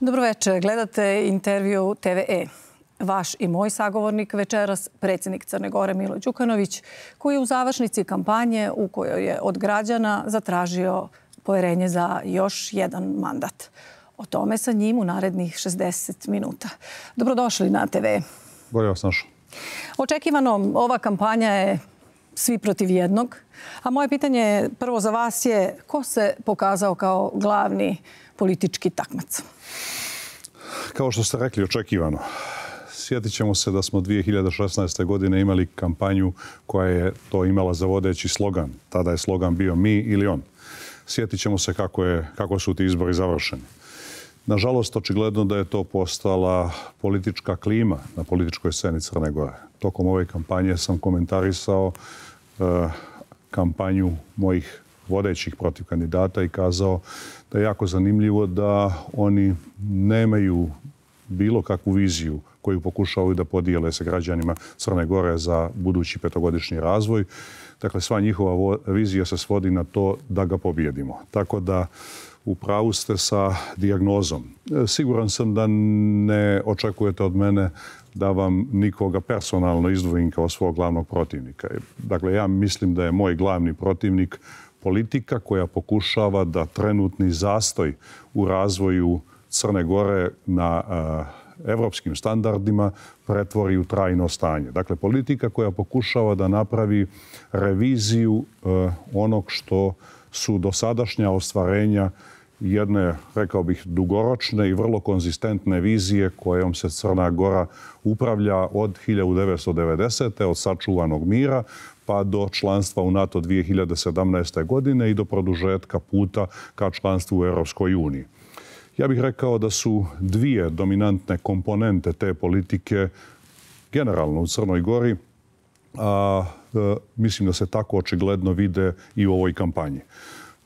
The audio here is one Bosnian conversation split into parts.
Dobro Dobroveče, gledate intervju TVE. Vaš i moj sagovornik večeras, predsjednik Crne Gore Milo Đukanović, koji je u završnici kampanje u kojoj je od građana zatražio poverenje za još jedan mandat. O tome sa njim u narednih 60 minuta. Dobrodošli na TV. E. Bolje vas našo. Očekivano, ova kampanja je svi protiv jednog. A moje pitanje prvo za vas je ko se pokazao kao glavni politički takmac? Kao što ste rekli, očekivano. Sjetit ćemo se da smo 2016. godine imali kampanju koja je to imala za vodeći slogan. Tada je slogan bio mi ili on. Sjetit ćemo se kako, je, kako su ti izbori završeni. Nažalost, očigledno da je to postala politička klima na političkoj sceni Crne Gore. Tokom ove kampanje sam komentarisao uh, E, kampanju mojih vodećih protiv kandidata i kazao da je jako zanimljivo da oni nemaju bilo kakvu viziju koju pokušavaju da podijele sa građanima Crne Gore za budući petogodišnji razvoj. Dakle, sva njihova vizija se svodi na to da ga pobjedimo. Tako da upravu ste sa diagnozom. E, siguran sam da ne očekujete od mene da vam nikoga personalno izdvojim kao svog glavnog protivnika. E, dakle, ja mislim da je moj glavni protivnik politika koja pokušava da trenutni zastoj u razvoju Crne Gore na evropskim standardima pretvori u trajno stanje. Dakle, politika koja pokušava da napravi reviziju e, onog što su dosadašnja ostvarenja jedne, rekao bih, dugoročne i vrlo konzistentne vizije kojom se Crna Gora upravlja od 1990. od sačuvanog mira pa do članstva u NATO 2017. godine i do produžetka puta ka članstvu u Europskoj uniji. Ja bih rekao da su dvije dominantne komponente te politike generalno u Crnoj Gori, a e, mislim da se tako očigledno vide i u ovoj kampanji.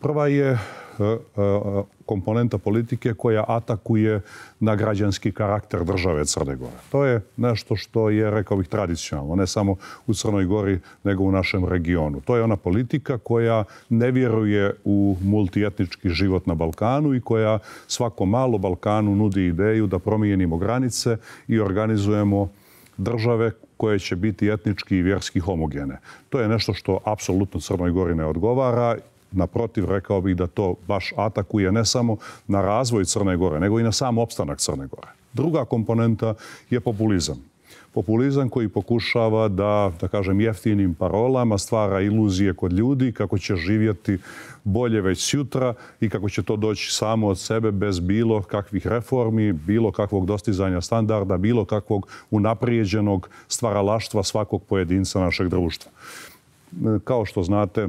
Prva je Eh, eh, komponenta politike koja atakuje na građanski karakter države Crne Gore. To je nešto što je, rekao bih, tradicionalno, ne samo u Crnoj Gori, nego u našem regionu. To je ona politika koja ne vjeruje u multietnički život na Balkanu i koja svako malo Balkanu nudi ideju da promijenimo granice i organizujemo države koje će biti etnički i vjerski homogene. To je nešto što apsolutno Crnoj Gori ne odgovara Naprotiv, rekao bih da to baš atakuje ne samo na razvoj Crne Gore, nego i na sam opstanak Crne Gore. Druga komponenta je populizam. Populizam koji pokušava da, da kažem, jeftinim parolama stvara iluzije kod ljudi kako će živjeti bolje već sutra i kako će to doći samo od sebe bez bilo kakvih reformi, bilo kakvog dostizanja standarda, bilo kakvog unaprijeđenog stvaralaštva svakog pojedinca našeg društva. Kao što znate,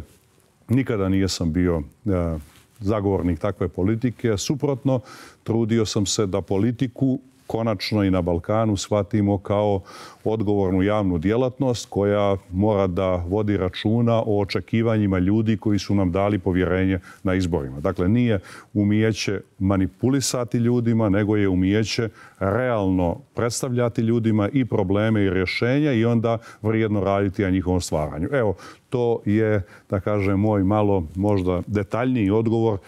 nikada nijesam bio e, zagovornik takve politike. Suprotno, trudio sam se da politiku konačno i na Balkanu shvatimo kao odgovornu javnu djelatnost koja mora da vodi računa o očekivanjima ljudi koji su nam dali povjerenje na izborima. Dakle, nije umijeće manipulisati ljudima, nego je umijeće realno predstavljati ljudima i probleme i rješenja i onda vrijedno raditi na njihovom stvaranju. Evo, to je, da kažem, moj malo možda detaljniji odgovor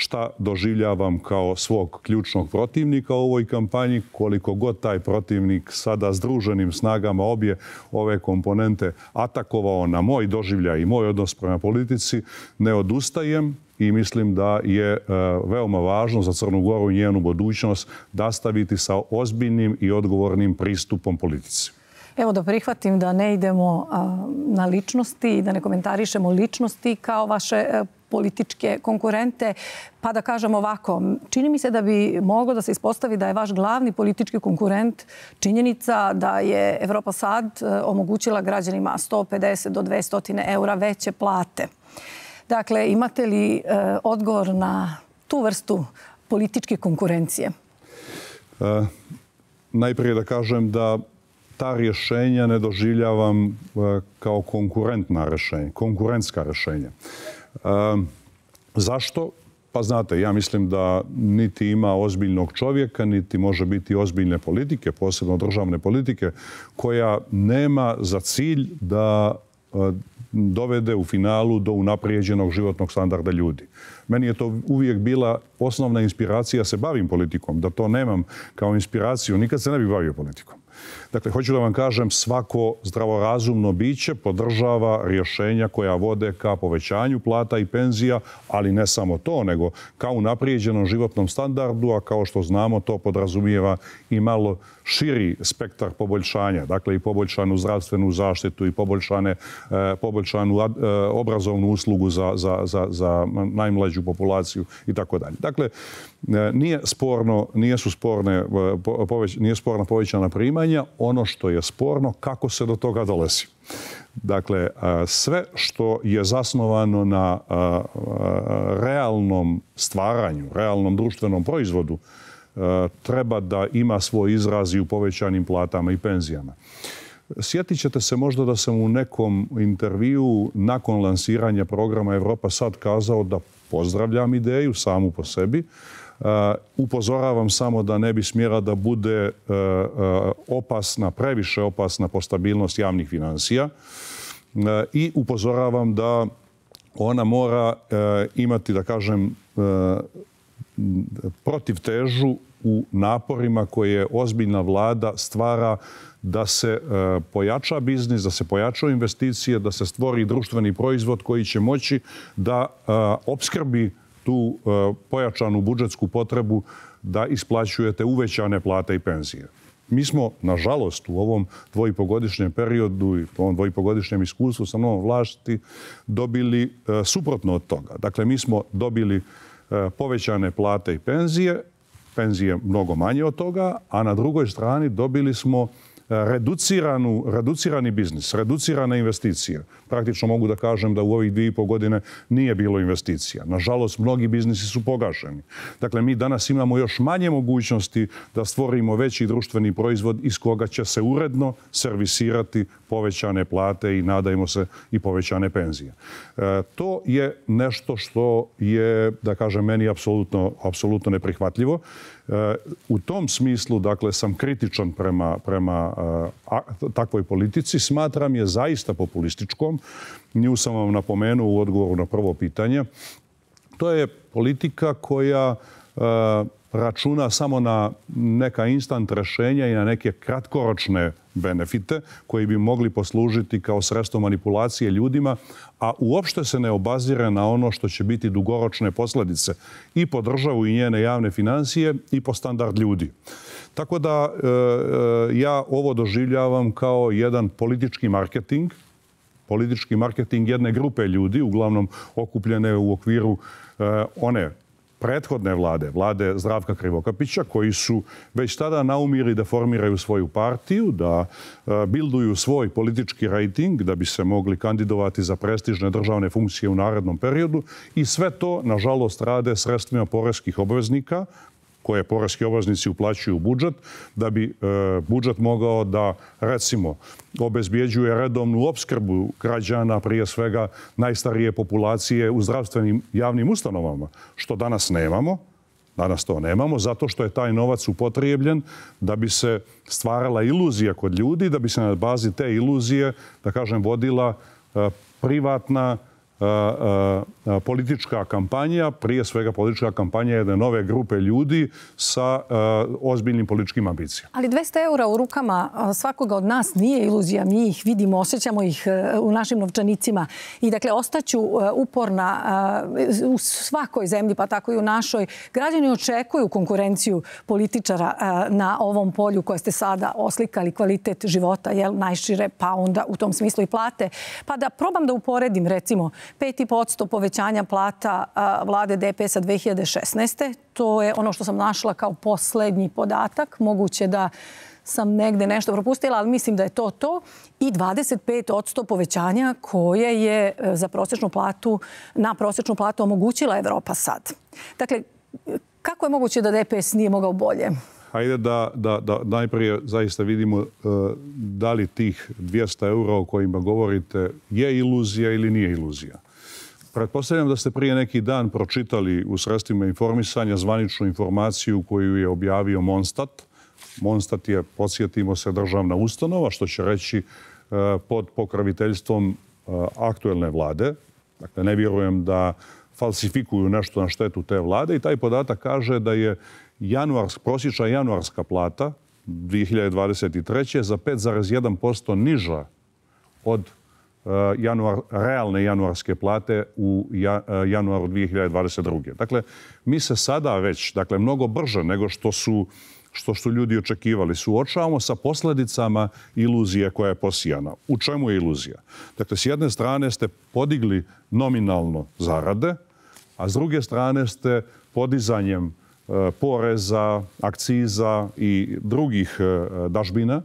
šta doživljavam kao svog ključnog protivnika u ovoj kampanji, koliko god taj protivnik sada s druženim snagama obje ove komponente atakovao na moj doživljaj i moj odnos prema politici, ne odustajem i mislim da je e, veoma važno za Crnu Goru i njenu budućnost da staviti sa ozbiljnim i odgovornim pristupom politici. Evo da prihvatim da ne idemo na ličnosti i da ne komentarišemo ličnosti kao vaše e, političke konkurente, pa da kažem ovako, čini mi se da bi moglo da se ispostavi da je vaš glavni politički konkurent činjenica da je Evropa sad e, omogućila građanima 150 do 200 eura veće plate. Dakle, imate li e, odgovor na tu vrstu političke konkurencije? Najprije da kažem da ta rješenja ne doživljavam e, kao konkurentna rješenja, konkurentska rješenja. E, zašto? Pa znate, ja mislim da niti ima ozbiljnog čovjeka, niti može biti ozbiljne politike, posebno državne politike, koja nema za cilj da e, dovede u finalu do unaprijeđenog životnog standarda ljudi. Meni je to uvijek bila osnovna inspiracija se bavim politikom, da to nemam kao inspiraciju. Nikad se ne bih bavio politikom. Dakle, hoću da vam kažem, svako zdravorazumno biće podržava rješenja koja vode ka povećanju plata i penzija, ali ne samo to, nego kao u naprijeđenom životnom standardu, a kao što znamo, to podrazumijeva i malo širi spektar poboljšanja. Dakle, i poboljšanu zdravstvenu zaštitu i e, poboljšanu e, obrazovnu uslugu za najmlađu populaciju i tako dalje. Dakle, e, nije sporno, nije su sporne, nije sporna povećana primanja, ono što je sporno, kako se do toga dolazi. Dakle, sve što je zasnovano na realnom stvaranju, realnom društvenom proizvodu, treba da ima svoj izrazi u povećanim platama i penzijama. Sjetit ćete se možda da sam u nekom intervju nakon lansiranja programa Evropa sad kazao da pozdravljam ideju samu po sebi, Uh, upozoravam samo da ne bi smjera da bude uh, uh, opasna, previše opasna po stabilnost javnih financija i upozoravam da ona mora imati, da kažem, protiv težu u naporima koje ozbiljna vlada stvara da se pojača biznis, da se pojačaju investicije, da se stvori društveni proizvod koji će moći da obskrbi proizvod tu e, pojačanu budžetsku potrebu da isplaćujete uvećane plate i penzije. Mi smo, nažalost, u ovom dvojipogodišnjem periodu i u ovom dvojipogodišnjem iskustvu sa novom vlašti dobili e, suprotno od toga. Dakle, mi smo dobili e, povećane plate i penzije, penzije mnogo manje od toga, a na drugoj strani dobili smo uh, reduciranu, reducirani biznis, reducirane investicije. Praktično mogu da kažem da u ovih dvije i pol godine nije bilo investicija. Nažalost, mnogi biznisi su pogašeni. Dakle, mi danas imamo još manje mogućnosti da stvorimo veći društveni proizvod iz koga će se uredno servisirati povećane plate i nadajmo se i povećane penzije. E, to je nešto što je, da kažem, meni apsolutno, apsolutno neprihvatljivo. E, u tom smislu, dakle, sam kritičan prema, prema e, takvoj politici. Smatram je zaista populističkom. Nju sam vam napomenuo u odgovoru na prvo pitanje. To je politika koja računa samo na neka instant rešenja i na neke kratkoročne uh, benefite koji bi mogli poslužiti kao sredstvo manipulacije ljudima, a uopšte se ne obazire na ono što će biti dugoročne posledice i po državu i njene javne financije i po standard ljudi. Tako da e, e, ja ovo doživljavam kao jedan politički marketing, politički marketing jedne grupe ljudi, uglavnom okupljene u okviru e, one prethodne vlade, vlade Zdravka Krivokapića, koji su već tada naumili da formiraju svoju partiju, da e, bilduju svoj politički rejting, da bi se mogli kandidovati za prestižne državne funkcije u narednom periodu. I sve to, nažalost, rade sredstvima porezkih obveznika, koje poreski obaznici uplaćuju u budžet, da bi e, budžet mogao da, recimo, obezbijeđuje redovnu obskrbu građana, prije svega najstarije populacije u zdravstvenim javnim ustanovama, što danas nemamo. Danas to nemamo zato što je taj novac upotrijebljen da bi se stvarala iluzija kod ljudi, da bi se na bazi te iluzije, da kažem, vodila e, privatna politička kampanja, prije svega politička kampanja jedne nove grupe ljudi sa ozbiljnim političkim ambicijama. Ali 200 eura u rukama svakoga od nas nije iluzija. Mi ih vidimo, osjećamo ih e, u našim novčanicima. I dakle, ostaću e, uporna u svakoj zemlji, pa tako i u našoj. Građani očekuju konkurenciju političara e, na ovom polju koje ste sada oslikali kvalitet života, jel, najšire, pa onda u tom smislu i plate. Pa da probam da uporedim, recimo, 5,5% povećanja plata vlade DPS-a 2016. To je ono što sam našla kao poslednji podatak. Moguće da sam negde nešto propustila, ali mislim da je to to. I 25% povećanja koje je e, za prosječnu platu, na prosječnu platu omogućila Evropa sad. Dakle, kako je moguće da DPS nije mogao bolje? hajde da, da, da najprije zaista vidimo e, da li tih 200 euro o kojima govorite je iluzija ili nije iluzija. Pretpostavljam da ste prije neki dan pročitali u sredstvima informisanja zvaničnu informaciju koju je objavio Monstat. Monstat je, podsjetimo se, državna ustanova, što će reći e, pod pokraviteljstvom e, aktuelne vlade. Dakle, ne vjerujem da falsifikuju nešto na štetu te vlade i taj podatak kaže da je januarska, prosječna januarska plata 2023. za 5,1% niža od e, januar, realne januarske plate u e, januaru 2022. Dakle, mi se sada već, dakle, mnogo brže nego što su što su ljudi očekivali, suočavamo sa posledicama iluzije koja je posijana. U čemu je iluzija? Dakle, s jedne strane ste podigli nominalno zarade, a s druge strane ste podizanjem E, poreza, akciza i drugih e, dažbina,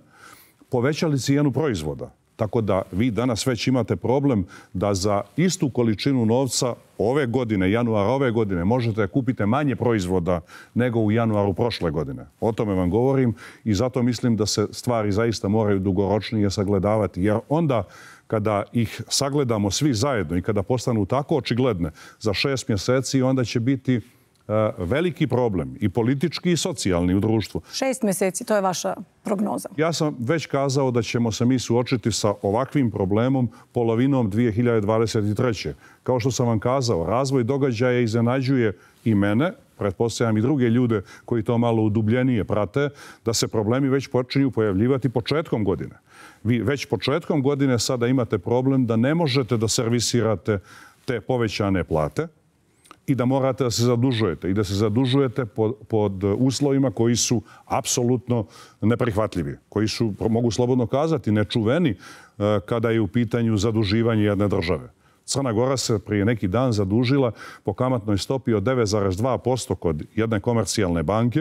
povećali cijenu proizvoda. Tako da vi danas već imate problem da za istu količinu novca ove godine, januara ove godine, možete kupiti manje proizvoda nego u januaru prošle godine. O tome vam govorim i zato mislim da se stvari zaista moraju dugoročnije sagledavati. Jer onda kada ih sagledamo svi zajedno i kada postanu tako očigledne za šest mjeseci, onda će biti E, veliki problem i politički i socijalni u društvu. Šest mjeseci, to je vaša prognoza. Ja sam već kazao da ćemo se mi suočiti sa ovakvim problemom polovinom 2023. Kao što sam vam kazao, razvoj događaja iznenađuje i mene, pretpostavljam i druge ljude koji to malo udubljenije prate, da se problemi već počinju pojavljivati početkom godine. Vi već početkom godine sada imate problem da ne možete da servisirate te povećane plate, i da morate da se zadužujete. I da se zadužujete pod, pod uslovima koji su apsolutno neprihvatljivi, koji su, mogu slobodno kazati, nečuveni eh, kada je u pitanju zaduživanje jedne države. Crna Gora se prije neki dan zadužila po kamatnoj stopi od 9,2% kod jedne komercijalne banke.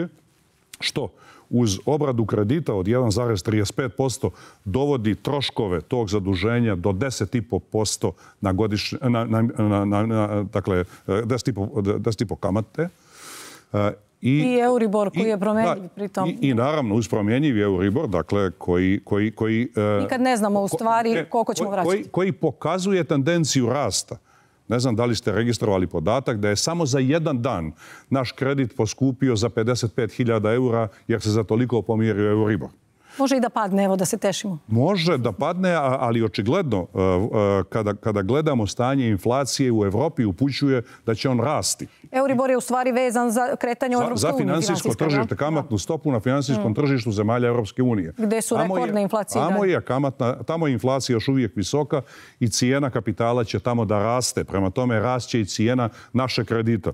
Što? Što? uz obradu kredita od 1,35% dovodi troškove tog zaduženja do 10,5% na godišnje, na, na, na, na, dakle, 10,5% kamate. E, I, I Euribor koji je promjenjiv pri tom. I, I naravno, uz promjenjiv Euribor, dakle, koji... koji, koji e, Nikad ne znamo u stvari ko, e, koliko ćemo vraćati. Koji, koji pokazuje tendenciju rasta. Ne znam da li ste registrovali podatak da je samo za jedan dan naš kredit poskupio za 55.000 eura jer se za toliko pomirio Euribor. Može i da padne, evo da se tešimo. Može da padne, ali očigledno e, e, kada gledamo stanje inflacije u Evropi upućuje da će on rasti. Euribor je u stvari vezan za kretanje u Evropsku Za finansijsko tržište, kamatnu stopu na finansijskom mm. tržištu zemalja Evropske unije. Gde su rekordne inflacije? Tamo je inflacija još uvijek visoka i cijena kapitala će tamo da raste. Prema tome rast će i cijena naše kredita.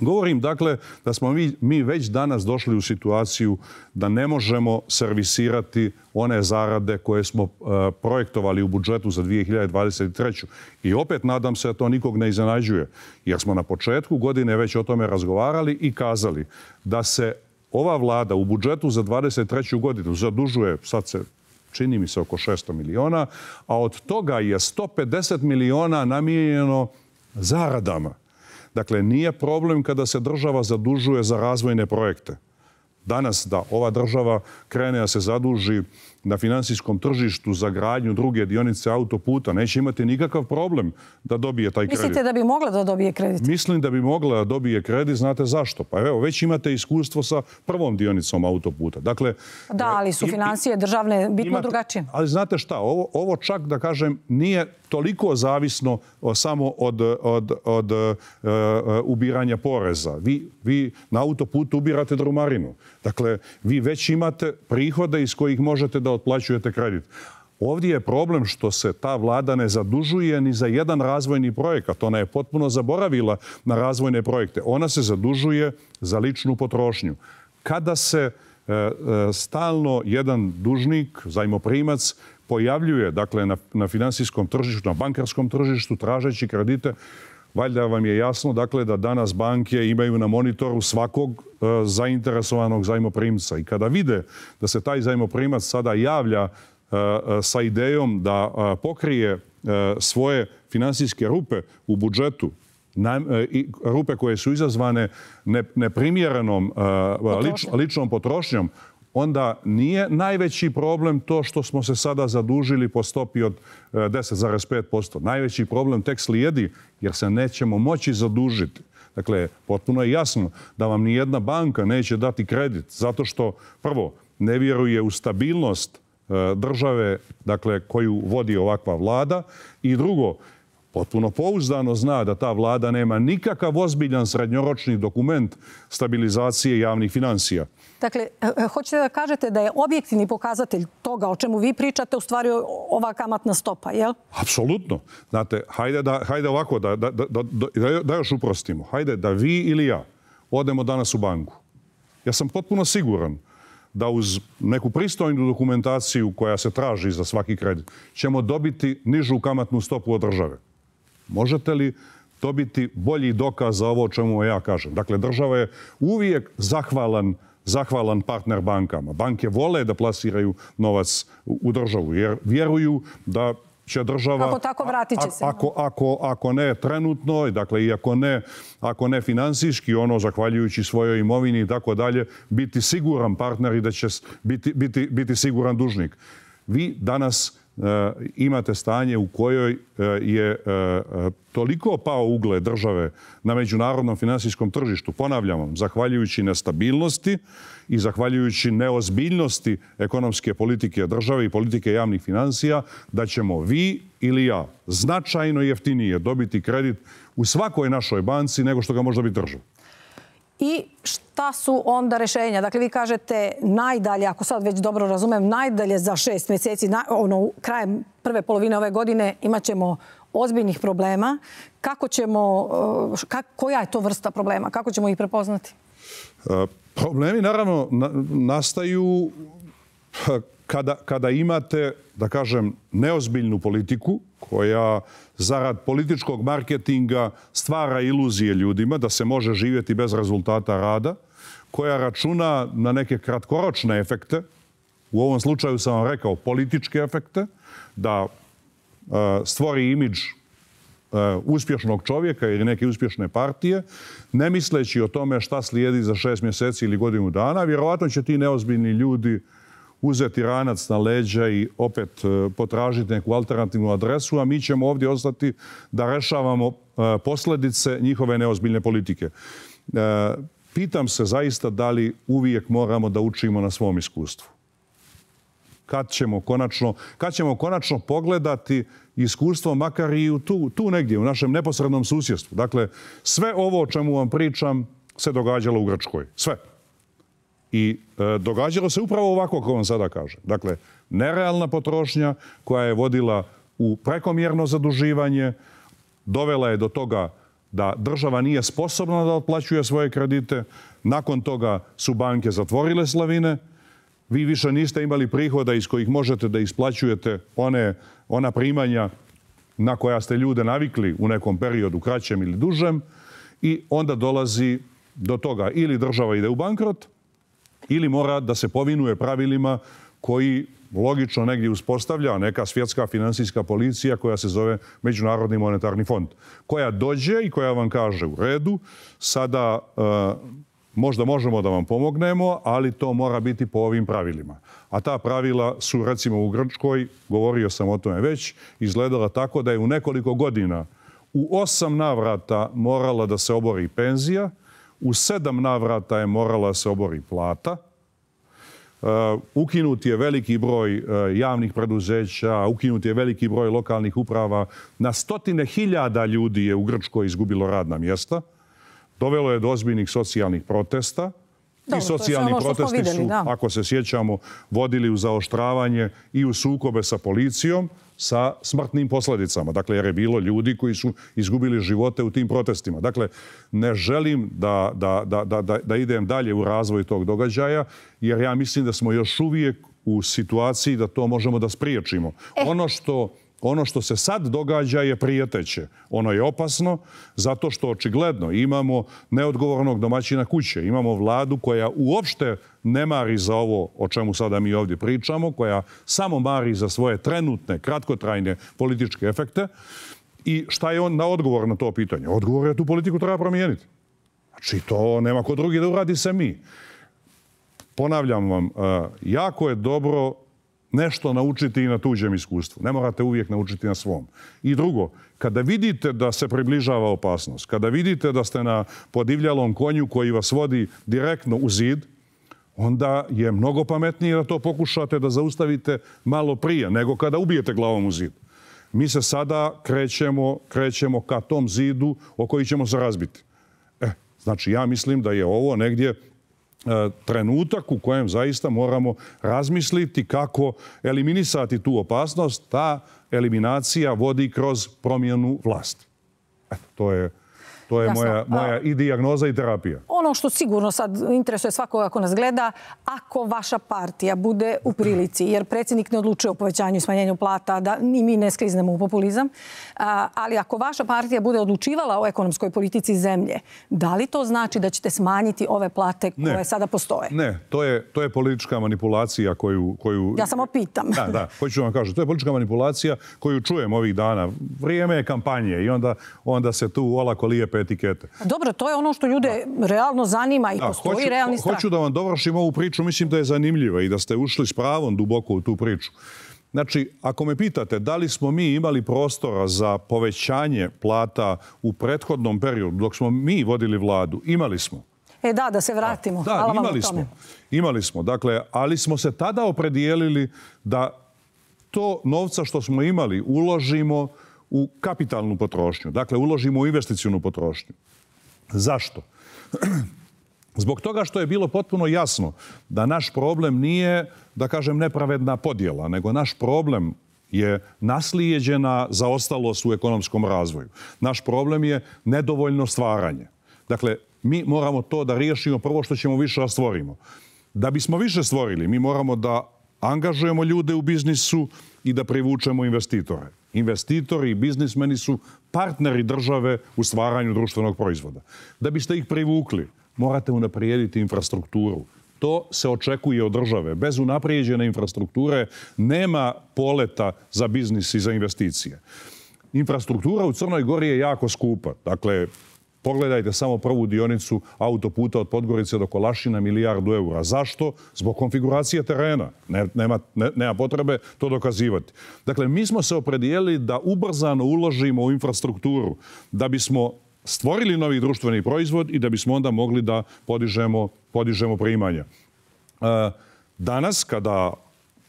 Govorim dakle da smo mi, mi već danas došli u situaciju da ne možemo servisirati one zarade koje smo e, projektovali u budžetu za 2023. I opet nadam se da to nikog ne iznenađuje, jer smo na početku godine već o tome razgovarali i kazali da se ova vlada u budžetu za 2023. godinu zadužuje, sad se čini mi se oko 600 miliona, a od toga je 150 miliona namijenjeno zaradama. Dakle, nije problem kada se država zadužuje za razvojne projekte. Danas da ova država krene da se zaduži na finansijskom tržištu za gradnju druge dionice autoputa, neće imati nikakav problem da dobije taj kredit. Mislite da bi mogla da dobije kredit? Mislim da bi mogla da dobije kredit. Znate zašto? Pa evo, već imate iskustvo sa prvom dionicom autoputa. Dakle, da, e, ali su financije državne bitno drugačije. Ali znate šta? Ovo čak, da kažem, nije toliko zavisno samo od e, e, ubiranja poreza. Vi vi na autoputu ubirate drumarinu. Dakle, vi već imate prihode iz kojih možete da otplaćujete kredit. Ovdje je problem što se ta vlada ne zadužuje ni za jedan razvojni projekat. Ona je potpuno zaboravila na razvojne projekte. Ona se zadužuje za ličnu potrošnju. Kada se e, e, stalno jedan dužnik, zajmoprimac, pojavljuje dakle, na, na finansijskom tržištu, na bankarskom tržištu, tražeći kredite, Valjda vam je jasno dakle, da danas banke imaju na monitoru svakog e, zainteresovanog zajmoprimca. I kada vide da se taj zajmoprimac sada javlja e, e, sa idejom da pokrije svoje finansijske rupe u budžetu, rupe koje su izazvane neprimjerenom ličnom potrošnjom, onda nije najveći problem to što smo se sada zadužili po stopi od 10,5%. E, najveći problem tek slijedi jer se nećemo moći zadužiti. Dakle, potpuno je jasno da vam ni jedna banka neće dati kredit zato što, prvo, ne vjeruje u stabilnost e, države dakle, koju vodi ovakva vlada i drugo, potpuno pouzdano zna da ta vlada nema nikakav ozbiljan srednjoročni dokument stabilizacije javnih financija. Dakle, e, e, hoćete da kažete da je objektivni pokazatelj toga o čemu vi pričate u stvari ova kamatna stopa, jel? Apsolutno. Znate, hajde, da, hajde ovako, da, da, da, da, da još uprostimo. Hajde da vi ili ja odemo danas u banku. Ja sam potpuno siguran da uz neku pristojnu dokumentaciju koja se traži za svaki kredit ćemo dobiti nižu kamatnu stopu od države. Možete li to biti bolji dokaz za ovo čemu ja kažem? Dakle, država je uvijek zahvalan zahvalan partner bankama. Banke vole da plasiraju novac u državu jer vjeruju da će država... Ako tako, vratit će se. Ako, ako, ako ne trenutno, dakle, i ako ne, ako ne finansijski, ono, zahvaljujući svojoj imovini i tako dalje, biti siguran partner i da će biti, biti, biti siguran dužnik. Vi danas Eh, imate stanje u kojoj eh, je eh, toliko pao ugle države na međunarodnom finansijskom tržištu, ponavljam vam, zahvaljujući nestabilnosti i zahvaljujući neozbiljnosti ekonomske politike države i politike javnih financija, da ćemo vi ili ja značajno jeftinije dobiti kredit u svakoj našoj banci nego što ga može dobiti država. I šta su onda rešenja? Dakle, vi kažete najdalje, ako sad već dobro razumem, najdalje za šest mjeseci, ono, krajem prve polovine ove godine, imat ćemo ozbiljnih problema. Kako ćemo, eh, koja je to vrsta problema? Kako ćemo ih prepoznati? Eh, problemi, naravno, nastaju kada, kada imate, da kažem, neozbiljnu politiku koja zarad političkog marketinga stvara iluzije ljudima da se može živjeti bez rezultata rada, koja računa na neke kratkoročne efekte, u ovom slučaju sam vam rekao političke efekte, da e, stvori imidž e, uspješnog čovjeka ili neke uspješne partije, ne misleći o tome šta slijedi za šest mjeseci ili godinu dana, vjerovatno će ti neozbiljni ljudi uzeti ranac na leđa i opet e, potražiti neku alternativnu adresu, a mi ćemo ovdje ostati da rešavamo e, posledice njihove neozbiljne politike. E, pitam se zaista da li uvijek moramo da učimo na svom iskustvu. Kad ćemo konačno, kad ćemo konačno pogledati iskustvo, makar i tu, tu negdje, u našem neposrednom susjedstvu. Dakle, sve ovo o čemu vam pričam se događalo u Grčkoj. Sve. I e, događalo se upravo ovako, kako vam sada kaže. Dakle, nerealna potrošnja koja je vodila u prekomjerno zaduživanje, dovela je do toga da država nije sposobna da otplaćuje svoje kredite. Nakon toga su banke zatvorile slavine. Vi više niste imali prihoda iz kojih možete da isplaćujete one, ona primanja na koja ste ljude navikli u nekom periodu, kraćem ili dužem. I onda dolazi do toga ili država ide u bankrot, ili mora da se povinuje pravilima koji logično negdje uspostavlja neka svjetska finansijska policija koja se zove Međunarodni monetarni fond, koja dođe i koja vam kaže u redu, sada eh, možda možemo da vam pomognemo, ali to mora biti po ovim pravilima. A ta pravila su recimo u Grčkoj, govorio sam o tome već, izgledala tako da je u nekoliko godina u osam navrata morala da se obori penzija, u sedam navrata je morala se obori plata. Uh, ukinut je veliki broj uh, javnih preduzeća, ukinut je veliki broj lokalnih uprava. Na stotine hiljada ljudi je u Grčkoj izgubilo radna mjesta. Dovelo je do ozbiljnih socijalnih protesta. Dobro, I socijalni ono protesti su, ako se sjećamo, vodili u zaoštravanje i u sukobe sa policijom sa smrtnim posledicama. Dakle, jer je bilo ljudi koji su izgubili živote u tim protestima. Dakle, ne želim da, da, da, da, da idem dalje u razvoj tog događaja, jer ja mislim da smo još uvijek u situaciji da to možemo da spriječimo. Eh. Ono što Ono što se sad događa je prijeteće. Ono je opasno zato što očigledno imamo neodgovornog domaćina kuće. Imamo vladu koja uopšte ne mari za ovo o čemu sada mi ovdje pričamo, koja samo mari za svoje trenutne, kratkotrajne političke efekte. I šta je on na odgovor na to pitanje? Odgovor je tu politiku treba promijeniti. Znači to nema ko drugi da uradi se mi. Ponavljam vam, eh, jako je dobro nešto naučiti i na tuđem iskustvu. Ne morate uvijek naučiti na svom. I drugo, kada vidite da se približava opasnost, kada vidite da ste na podivljalom konju koji vas vodi direktno u zid, onda je mnogo pametnije da to pokušate da zaustavite malo prije nego kada ubijete glavom u zid. Mi se sada krećemo, krećemo ka tom zidu o koji ćemo se razbiti. E, znači, ja mislim da je ovo negdje E, trenutak u kojem zaista moramo razmisliti kako eliminisati tu opasnost. Ta eliminacija vodi kroz promjenu vlasti. Eto, to je... To je moja, moja i diagnoza i terapija. Ono što sigurno sad interesuje svakoga ako nas gleda, ako vaša partija bude u prilici, jer predsjednik ne odlučuje o povećanju i smanjenju plata, da ni mi ne skliznemo u populizam, ali ako vaša partija bude odlučivala o ekonomskoj politici zemlje, da li to znači da ćete smanjiti ove plate koje sada postoje? Ne, to je, to je politička manipulacija koju, koju... Ja samo pitam. Da, da, koju ću vam kažem. To je politička manipulacija koju čujem ovih dana. Vrijeme je kampanje i onda, onda se tu olako lijepe lepe pa etikete. Dobro, to je ono što ljude realno zanima i postoji hoću, realni strah. Hoću da vam dovršim ovu priču, mislim da je zanimljiva i da ste ušli s pravom duboko u tu priču. Znači, ako me pitate da li smo mi imali prostora za povećanje plata u prethodnom periodu dok smo mi vodili vladu, imali smo. E da, da se vratimo. Da, imali smo. Imali smo, dakle, ali smo se tada opredijelili da to novca što smo imali uložimo u kapitalnu potrošnju. Dakle, uložimo u investicijnu potrošnju. Zašto? Zbog toga što je bilo potpuno jasno da naš problem nije, da kažem, nepravedna podjela, nego naš problem je naslijeđena zaostalost u ekonomskom razvoju. Naš problem je nedovoljno stvaranje. Dakle, mi moramo to da riješimo prvo što ćemo više stvorimo. Da bismo više stvorili, mi moramo da angažujemo ljude u biznisu i da privučemo investitore investitori i biznismeni su partneri države u stvaranju društvenog proizvoda. Da biste ih privukli, morate unaprijediti infrastrukturu. To se očekuje od države. Bez unaprijeđene infrastrukture nema poleta za biznis i za investicije. Infrastruktura u Crnoj Gori je jako skupa. Dakle, Pogledajte samo prvu dionicu autoputa od Podgorice do Kolašina milijardu eura. Zašto? Zbog konfiguracije terena. Nema, nema potrebe to dokazivati. Dakle, mi smo se opredijeli da ubrzano uložimo u infrastrukturu da bismo stvorili novi društveni proizvod i da bismo onda mogli da podižemo, podižemo primanja. E, danas, kada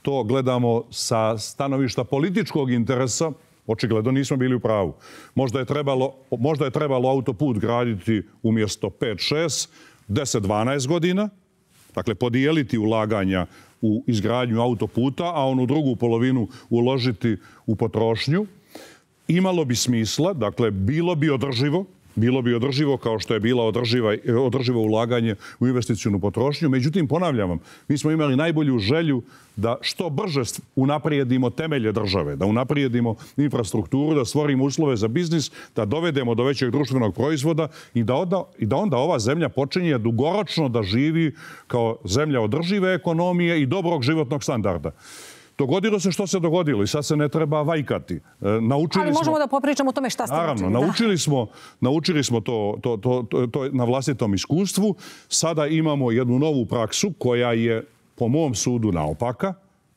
to gledamo sa stanovišta političkog interesa, očigledno nismo bili u pravu. Možda je trebalo, možda je trebalo autoput graditi umjesto 5, 6, 10-12 godina, dakle podijeliti ulaganja u izgradnju autoputa, a onu drugu polovinu uložiti u potrošnju. Imalo bi smisla, dakle bilo bi održivo, bilo bi održivo kao što je bila održiva, održivo ulaganje u investicijnu potrošnju. Međutim, ponavljam vam, mi smo imali najbolju želju da što brže unaprijedimo temelje države, da unaprijedimo infrastrukturu, da stvorimo uslove za biznis, da dovedemo do većeg društvenog proizvoda i da, i da onda ova zemlja počinje dugoročno da živi kao zemlja održive ekonomije i dobrog životnog standarda. Dogodilo se što se dogodilo i sad se ne treba vajkati. E, naučili Ali možemo da popričamo o tome šta ste naravno, naučili. Naravno, naučili smo to, to, to, to, to na vlastitom iskustvu. Sada imamo jednu novu praksu koja je po mom sudu naopaka.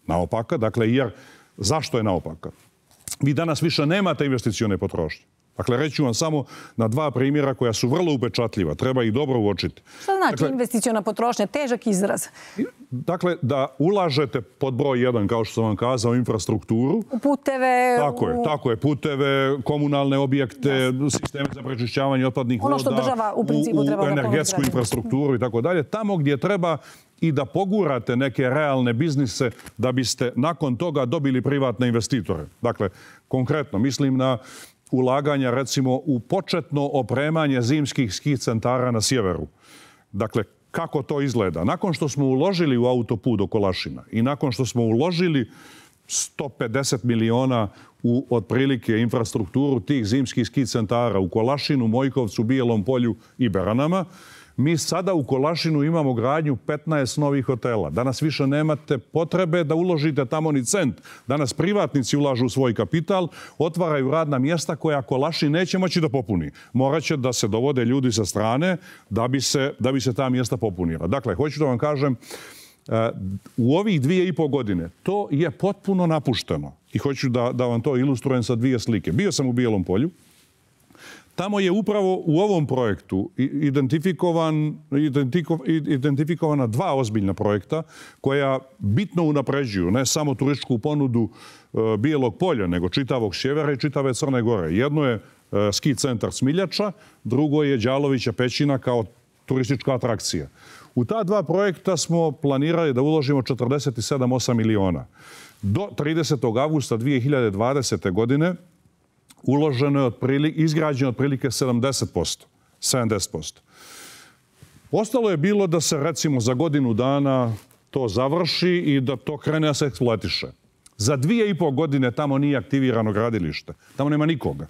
Naopaka, dakle, jer zašto je naopaka? Vi danas više nemate investicijone potrošnje. Dakle, reću vam samo na dva primjera koja su vrlo upečatljiva. Treba ih dobro uočiti. Što znači dakle, investiciona potrošnja? Težak izraz. Dakle, da ulažete pod broj jedan, kao što sam vam kazao, infrastrukturu. U puteve. Tako je, tako je. Puteve, komunalne objekte, sisteme za prečišćavanje otpadnih ono voda. Ono što država u principu u, u treba. U energetsku infrastrukturu i tako dalje. Tamo gdje treba i da pogurate neke realne biznise da biste nakon toga dobili privatne investitore. Dakle, konkretno, mislim na ulaganja recimo u početno opremanje zimskih ski centara na sjeveru. Dakle, kako to izgleda? Nakon što smo uložili u autoput do Kolašina i nakon što smo uložili 150 miliona u otprilike infrastrukturu tih zimskih ski centara u Kolašinu, Mojkovcu, Bijelom polju i Beranama, Mi sada u Kolašinu imamo gradnju 15 novih hotela. Danas više nemate potrebe da uložite tamo ni cent. Danas privatnici ulažu u svoj kapital, otvaraju radna mjesta koja Kolašin neće moći da popuni. Moraće da se dovode ljudi sa strane da bi se, da bi se ta mjesta popunila. Dakle, hoću da vam kažem, e, u ovih dvije i pol godine to je potpuno napušteno. I hoću da, da vam to ilustrujem sa dvije slike. Bio sam u Bijelom polju, tamo je upravo u ovom projektu identifikovan, identifikovana dva ozbiljna projekta koja bitno unapređuju ne samo turističku ponudu e, Bijelog polja, nego čitavog Sjevera i čitave Crne Gore. Jedno je e, ski centar Smiljača, drugo je Đalovića Pećina kao turistička atrakcija. U ta dva projekta smo planirali da uložimo 47,8 miliona. Do 30. augusta 2020. godine uloženo je otprilike, izgrađeno otprilike 70%. 70%. Ostalo je bilo da se recimo za godinu dana to završi i da to krene da se eksploatiše. Za dvije i pol godine tamo nije aktivirano gradilište. Tamo nema nikoga.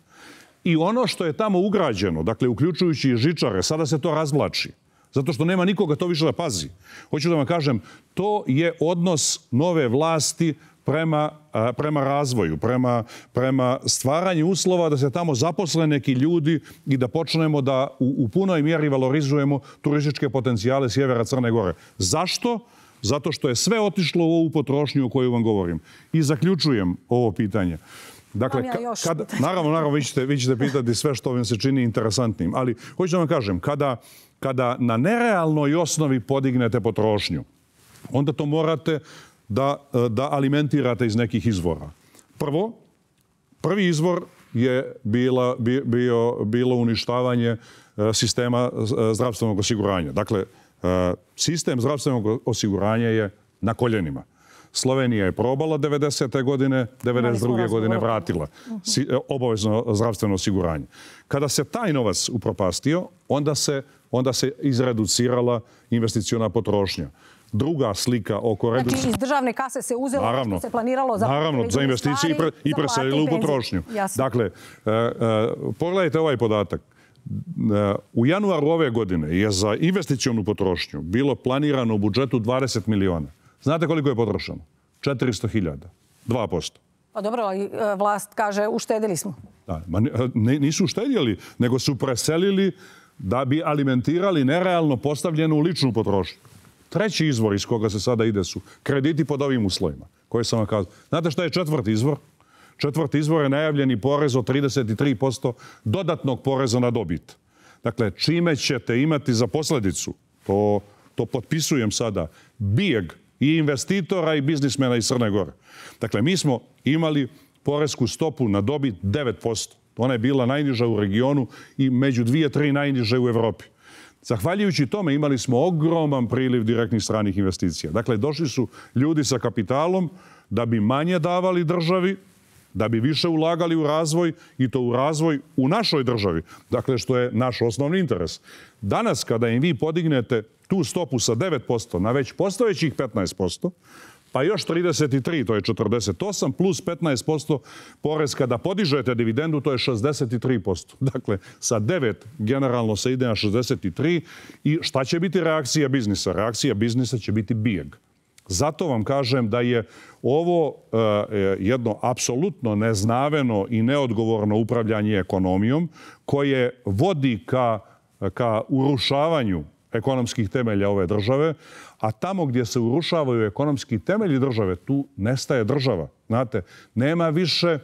I ono što je tamo ugrađeno, dakle, uključujući i žičare, sada se to razvlači. Zato što nema nikoga to više da pazi. Hoću da vam kažem, to je odnos nove vlasti prema, prema razvoju, prema, prema stvaranju uslova da se tamo zaposle neki ljudi i da počnemo da u, punoj mjeri valorizujemo turističke potencijale sjevera Crne Gore. Zašto? Zato što je sve otišlo u ovu potrošnju o kojoj vam govorim. I zaključujem ovo pitanje. Dakle, ja naravno, naravno, vi ćete, vi ćete pitati sve što vam se čini interesantnim. Ali, hoću da vam kažem, kada, kada na nerealnoj osnovi podignete potrošnju, onda to morate da, eh, da alimentirate iz nekih izvora. Prvo, prvi izvor je bila, bio, bilo uništavanje eh, sistema eh, zdravstvenog osiguranja. Dakle, sistem zdravstvenog osiguranja je na koljenima. Slovenija je probala 90. godine, 92. godine vratila mhm. obavezno zdravstveno osiguranje. Kada se taj novac upropastio, onda se, onda se izreducirala investicijona potrošnja druga slika oko redukcije. Znači iz državne kase se uzelo naravno, što se planiralo za, naravno, za investiciju i, preselilo u potrošnju. Dakle, e, e, pogledajte ovaj podatak. E, u januaru ove godine je za investicijonu potrošnju bilo planirano u budžetu 20 miliona. Znate koliko je potrošeno? 400 hiljada. 2%. Pa dobro, ali vlast kaže uštedili smo. Da, ma nisu uštedili, nego su preselili da bi alimentirali nerealno postavljenu ličnu potrošnju. Treći izvor iz koga se sada ide su krediti pod ovim uslovima koje sam vam kazao. Znate šta je četvrti izvor? Četvrti izvor je najavljeni porez od 33% dodatnog poreza na dobit. Dakle, čime ćete imati za posljedicu, to, to potpisujem sada, bijeg i investitora i biznismena iz Crne Gore. Dakle, mi smo imali porezku stopu na dobit 9%. Ona je bila najniža u regionu i među dvije, tri najniže u Evropi. Zahvaljujući tome imali smo ogroman priliv direktnih stranih investicija. Dakle, došli su ljudi sa kapitalom da bi manje davali državi, da bi više ulagali u razvoj i to u razvoj u našoj državi. Dakle, što je naš osnovni interes. Danas, kada im vi podignete tu stopu sa 9% na već postojećih pa još 33, to je 48, plus 15% porez kada podižete dividendu, to je 63%. Dakle, sa 9 generalno se ide na 63. I šta će biti reakcija biznisa? Reakcija biznisa će biti bijeg. Zato vam kažem da je ovo e, e, jedno apsolutno neznaveno i neodgovorno upravljanje ekonomijom koje vodi ka, ka urušavanju ekonomskih temelja ove države, a tamo gdje se urušavaju ekonomski temelji države, tu nestaje država. Znate, nema više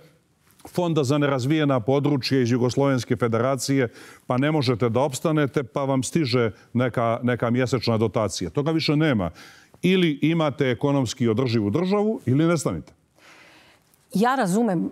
fonda za nerazvijena područja iz Jugoslovenske federacije, pa ne možete da opstanete, pa vam stiže neka, neka mjesečna dotacija. Toga više nema. Ili imate ekonomski održivu državu, ili nestanite. Ja razumem e,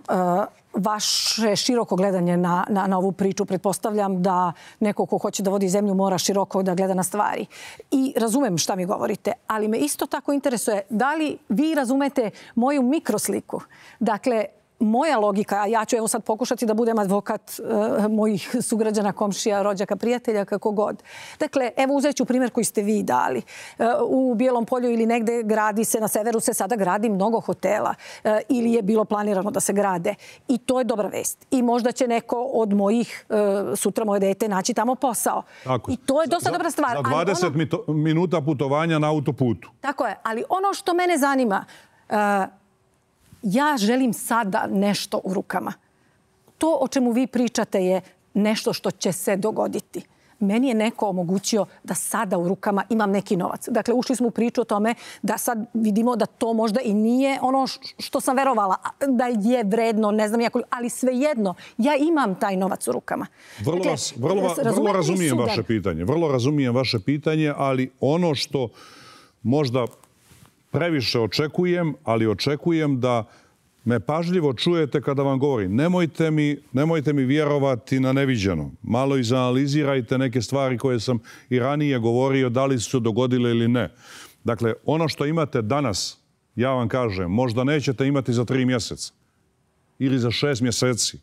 vaše široko gledanje na, na, na ovu priču. Pretpostavljam da neko ko hoće da vodi zemlju mora široko da gleda na stvari. I razumem šta mi govorite, ali me isto tako interesuje da li vi razumete moju mikrosliku. Dakle, moja logika, a ja ću evo sad pokušati da budem advokat eh, mojih sugrađana, komšija, rođaka, prijatelja, kako god. Dakle, evo uzet ću primjer koji ste vi dali. Eh, u Bijelom polju ili negde gradi se, na severu se sada gradi mnogo hotela eh, ili je bilo planirano da se grade. I to je dobra vest. I možda će neko od mojih, sutra moje dete, naći tamo posao. Tako, I to je dosta dobra stvar. Za 20 ono- minuta putovanja na autoputu. Tako je. Ali ono što mene zanima ja želim sada nešto u rukama. To o čemu vi pričate je nešto što će se dogoditi. Meni je neko omogućio da sada u rukama imam neki novac. Dakle, ušli smo u priču o tome da sad vidimo da to možda i nije ono što sam verovala da je vredno, ne znam jako, ali svejedno, ja imam taj novac u rukama. Vrlo, dakle, vas, vrlo, vrlo razumijem vaše pitanje. Vrlo razumijem vaše pitanje, ali ono što možda previše očekujem, ali očekujem da me pažljivo čujete kada vam govorim. Nemojte mi, nemojte mi vjerovati na neviđeno. Malo izanalizirajte neke stvari koje sam i ranije govorio, da li su dogodile ili ne. Dakle, ono što imate danas, ja vam kažem, možda nećete imati za tri mjeseca ili za šest mjeseci.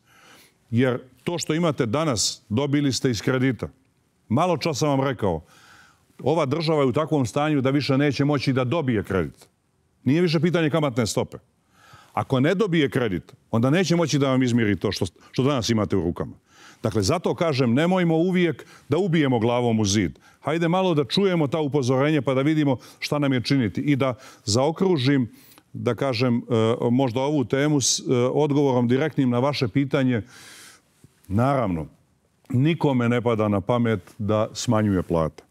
Jer to što imate danas, dobili ste iz kredita. Malo čas vam rekao, ova država je u takvom stanju da više neće moći da dobije kredit. Nije više pitanje kamatne stope. Ako ne dobije kredit, onda neće moći da vam izmiri to što, što danas imate u rukama. Dakle, zato kažem, nemojmo uvijek da ubijemo glavom u zid. Hajde malo da čujemo ta upozorenje pa da vidimo šta nam je činiti. I da zaokružim, da kažem, e, možda ovu temu s e, odgovorom direktnim na vaše pitanje. Naravno, nikome ne pada na pamet da smanjuje plata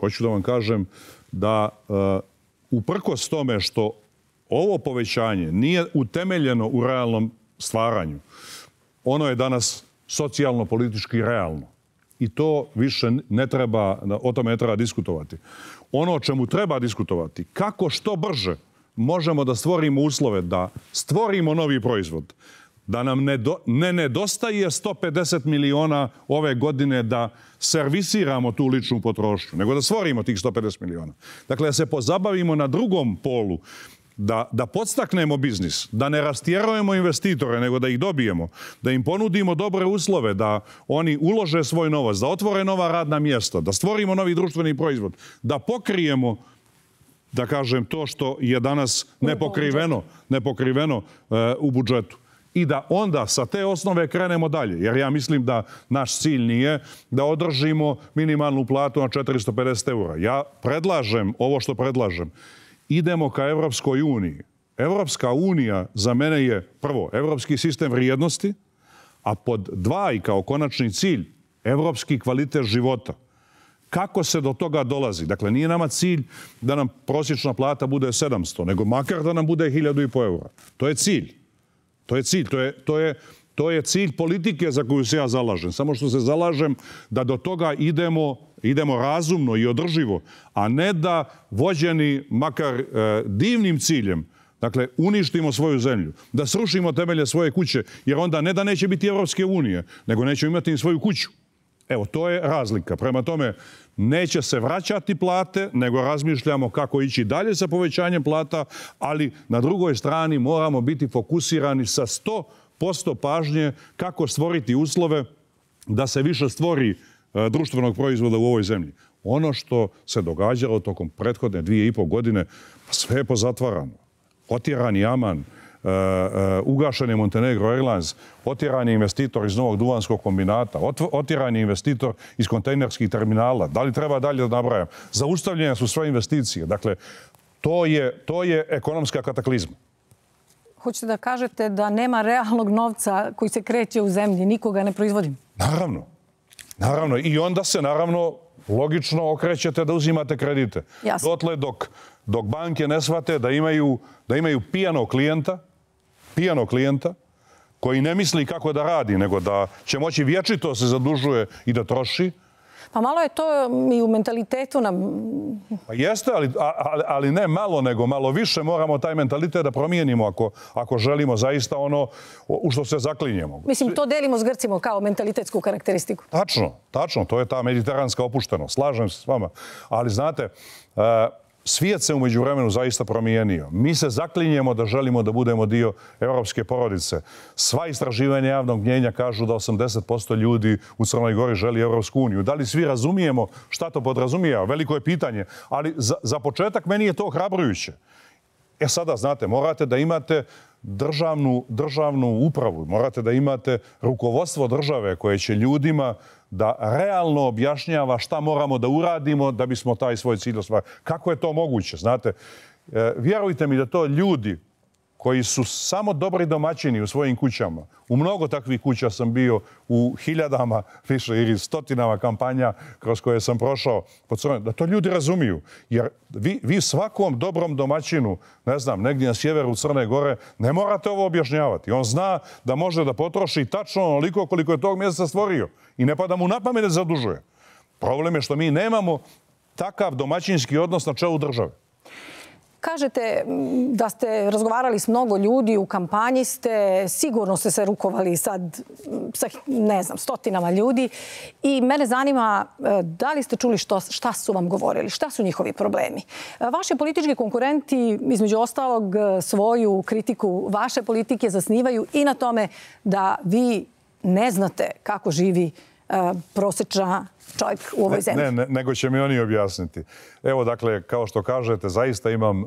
hoću da vam kažem da e, uprkos tome što ovo povećanje nije utemeljeno u realnom stvaranju, ono je danas socijalno-politički realno. I to više ne treba, o tome ne treba diskutovati. Ono o čemu treba diskutovati, kako što brže možemo da stvorimo uslove, da stvorimo novi proizvod, da nam nedo, ne nedostaje 150 miliona ove godine da servisiramo tu ličnu potrošnju, nego da stvorimo tih 150 miliona. Dakle, da se pozabavimo na drugom polu, da, da podstaknemo biznis, da ne rastjerujemo investitore, nego da ih dobijemo, da im ponudimo dobre uslove, da oni ulože svoj novac, da otvore nova radna mjesta, da stvorimo novi društveni proizvod, da pokrijemo da kažem, to što je danas nepokriveno, nepokriveno uh, u budžetu i da onda sa te osnove krenemo dalje. Jer ja mislim da naš cilj nije da održimo minimalnu platu na 450 eura. Ja predlažem ovo što predlažem. Idemo ka Evropskoj uniji. Evropska unija za mene je prvo evropski sistem vrijednosti, a pod dva i kao konačni cilj evropski kvalitet života. Kako se do toga dolazi? Dakle, nije nama cilj da nam prosječna plata bude 700, nego makar da nam bude 1000 i po eura. To je cilj. To je cilj, to je, to je, to je cilj politike za koju se ja zalažem. Samo što se zalažem da do toga idemo, idemo razumno i održivo, a ne da vođeni makar e, divnim ciljem, dakle uništimo svoju zemlju, da srušimo temelje svoje kuće, jer onda ne da neće biti Evropske unije, nego neće imati ni svoju kuću. Evo, to je razlika. Prema tome, neće se vraćati plate, nego razmišljamo kako ići dalje sa povećanjem plata, ali na drugoj strani moramo biti fokusirani sa 100% pažnje kako stvoriti uslove da se više stvori e, društvenog proizvoda u ovoj zemlji. Ono što se događalo tokom prethodne dvije i pol godine, sve je pozatvarano. Otirani aman, E, e, ugašen je Montenegro Airlines, otiran je investitor iz Novog Duvanskog kombinata, otiran je investitor iz kontejnerskih terminala. Da li treba dalje da nabrajam? Zaustavljene su sve investicije. Dakle, to je ekonomska kataklizma. Hoćete da kažete da nema realnog novca koji se kreće u zemlji, nikoga ne proizvodim? Naravno. Naravno. I onda se, naravno, logično okrećete da uzimate kredite. Dotle dok banke ne shvate da imaju pijano klijenta, pijanog klijenta koji ne misli kako da radi, nego da će moći vječito se zadužuje i da troši. Pa malo je to mm, i u mentalitetu nam... Pa jeste, ali, ali, ali ne malo, nego malo više moramo taj mentalitet da promijenimo ako, ako želimo zaista ono u što se zaklinjemo. Mislim, to delimo s Grcima kao mentalitetsku karakteristiku. Tačno, tačno. To je ta mediteranska opuštenost. Slažem se s vama. Ali znate, e, svijet se umeđu vremenu zaista promijenio. Mi se zaklinjemo da želimo da budemo dio evropske porodice. Sva istraživanja javnog mnjenja kažu da 80% ljudi u Crnoj Gori želi Evropsku uniju. Da li svi razumijemo šta to podrazumija? Veliko je pitanje. Ali za, za početak meni je to hrabrujuće. E sada, znate, morate da imate državnu, državnu upravu, morate da imate rukovodstvo države koje će ljudima da realno objašnjava šta moramo da uradimo da bismo taj svoj cilj osvajali. Kako je to moguće? Znate, e, vjerujte mi da to ljudi koji su samo dobri domaćini u svojim kućama. U mnogo takvih kuća sam bio u hiljadama više ili stotinama kampanja kroz koje sam prošao Da to ljudi razumiju. Jer vi, vi svakom dobrom domaćinu, ne znam, negdje na sjeveru Crne Gore, ne morate ovo objašnjavati. On zna da može da potroši tačno onoliko koliko je tog mjeseca stvorio. I ne pa da mu napamene zadužuje. Problem je što mi nemamo takav domaćinski odnos na čelu države. Kažete da ste razgovarali s mnogo ljudi, u kampanji ste, sigurno ste se rukovali sad sa, ne znam, stotinama ljudi i mene zanima e, da li ste čuli što, šta su vam govorili, šta su njihovi problemi. E, vaši politički konkurenti, između ostalog, e, svoju kritiku vaše politike zasnivaju i na tome da vi ne znate kako živi prosječna čovjek u ovoj zemlji. Ne, nego će mi oni objasniti. Evo, dakle, kao što kažete, zaista imam e, e,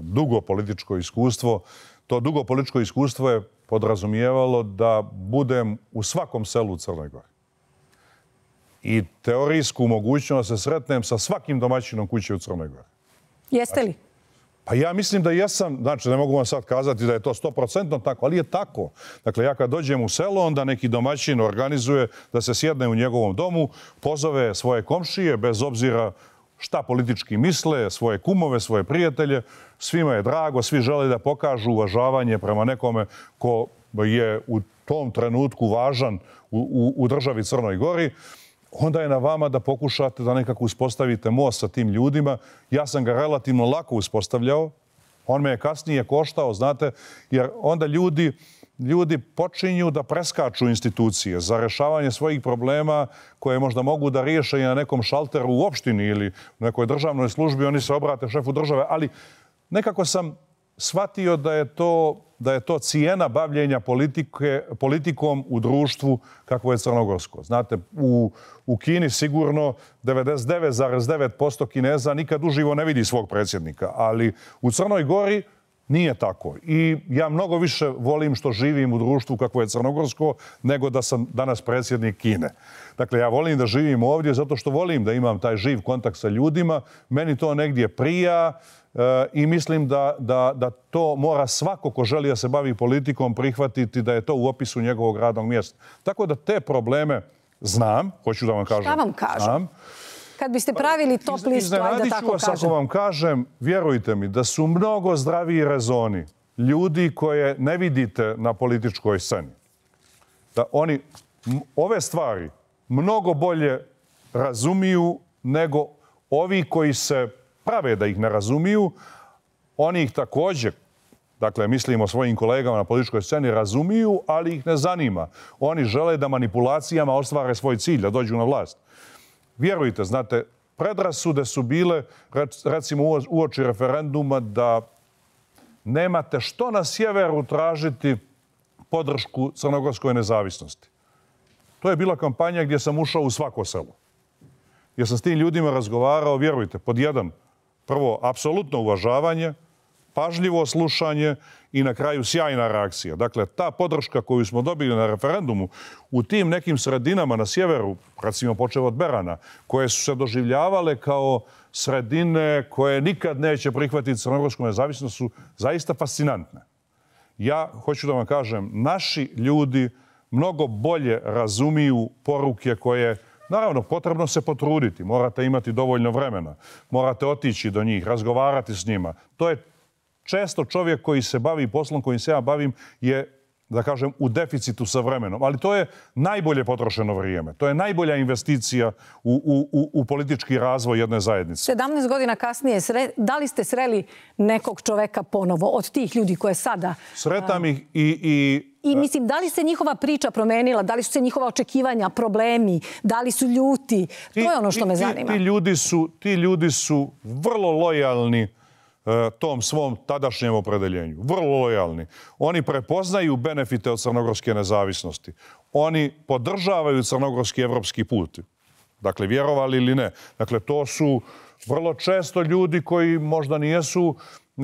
dugo političko iskustvo. To dugo političko iskustvo je podrazumijevalo da budem u svakom selu u Crnoj Gori. I teorijsku mogućnost da se sretnem sa svakim domaćinom kuće u Crnoj Gori. Jeste li? Znači, Pa ja mislim da ja sam, znači ne mogu vam sad kazati da je to 100% tako, ali je tako. Dakle, ja kad dođem u selo, onda neki domaćin organizuje da se sjedne u njegovom domu, pozove svoje komšije, bez obzira šta politički misle, svoje kumove, svoje prijatelje. Svima je drago, svi žele da pokažu uvažavanje prema nekome ko je u tom trenutku važan u, u, državi Crnoj Gori onda je na vama da pokušate da nekako uspostavite most sa tim ljudima. Ja sam ga relativno lako uspostavljao. On me je kasnije koštao, znate, jer onda ljudi, ljudi počinju da preskaču institucije za rešavanje svojih problema koje možda mogu da riješe i na nekom šalteru u opštini ili u nekoj državnoj službi. Oni se obrate šefu države, ali nekako sam shvatio da je to da je to cijena bavljenja politike, politikom u društvu kako je Crnogorsko. Znate, u, u Kini sigurno 99,9% Kineza nikad uživo ne vidi svog predsjednika, ali u Crnoj Gori nije tako. I ja mnogo više volim što živim u društvu kako je Crnogorsko nego da sam danas predsjednik Kine. Dakle, ja volim da živim ovdje zato što volim da imam taj živ kontakt sa ljudima. Meni to negdje prija. E, I mislim da, da, da to mora svako ko želi da se bavi politikom prihvatiti da je to u opisu njegovog radnog mjesta. Tako da te probleme znam, hoću da vam kažem. Šta vam kažem? Kad biste pravili top listu, ajde da tako vas, kažem. Ako vam kažem, vjerujte mi, da su mnogo zdraviji rezoni ljudi koje ne vidite na političkoj sceni. Da oni ove stvari mnogo bolje razumiju nego ovi koji se prave da ih ne razumiju, oni ih također, dakle, mislimo svojim kolegama na političkoj sceni, razumiju, ali ih ne zanima. Oni žele da manipulacijama ostvare svoj cilj, da dođu na vlast. Vjerujte, znate, predrasude su bile, recimo, u oči referenduma da nemate što na sjeveru tražiti podršku crnogorskoj nezavisnosti. To je bila kampanja gdje sam ušao u svako selo. Gdje sam s tim ljudima razgovarao, vjerujte, pod jedan, prvo, apsolutno uvažavanje, pažljivo slušanje i na kraju sjajna reakcija. Dakle, ta podrška koju smo dobili na referendumu u tim nekim sredinama na sjeveru, recimo počeo od Berana, koje su se doživljavale kao sredine koje nikad neće prihvatiti crnogorsku nezavisnost, su zaista fascinantne. Ja hoću da vam kažem, naši ljudi mnogo bolje razumiju poruke koje Naravno, potrebno se potruditi, morate imati dovoljno vremena, morate otići do njih, razgovarati s njima. To je često čovjek koji se bavi poslom kojim se ja bavim je da kažem, u deficitu sa vremenom. Ali to je najbolje potrošeno vrijeme. To je najbolja investicija u, u, u, politički razvoj jedne zajednice. 17 godina kasnije, sre, da li ste sreli nekog čoveka ponovo od tih ljudi koje sada... Sretam ih i, i I mislim, da li se njihova priča promenila, da li su se njihova očekivanja, problemi, da li su ljuti, to je ono što me zanima. Ti, ljudi su, ti ljudi su vrlo lojalni E, tom svom tadašnjem opredeljenju. Vrlo lojalni. Oni prepoznaju benefite od crnogorske nezavisnosti. Oni podržavaju crnogorski evropski put. Dakle, vjerovali ili ne. Dakle, to su vrlo često ljudi koji možda nijesu e,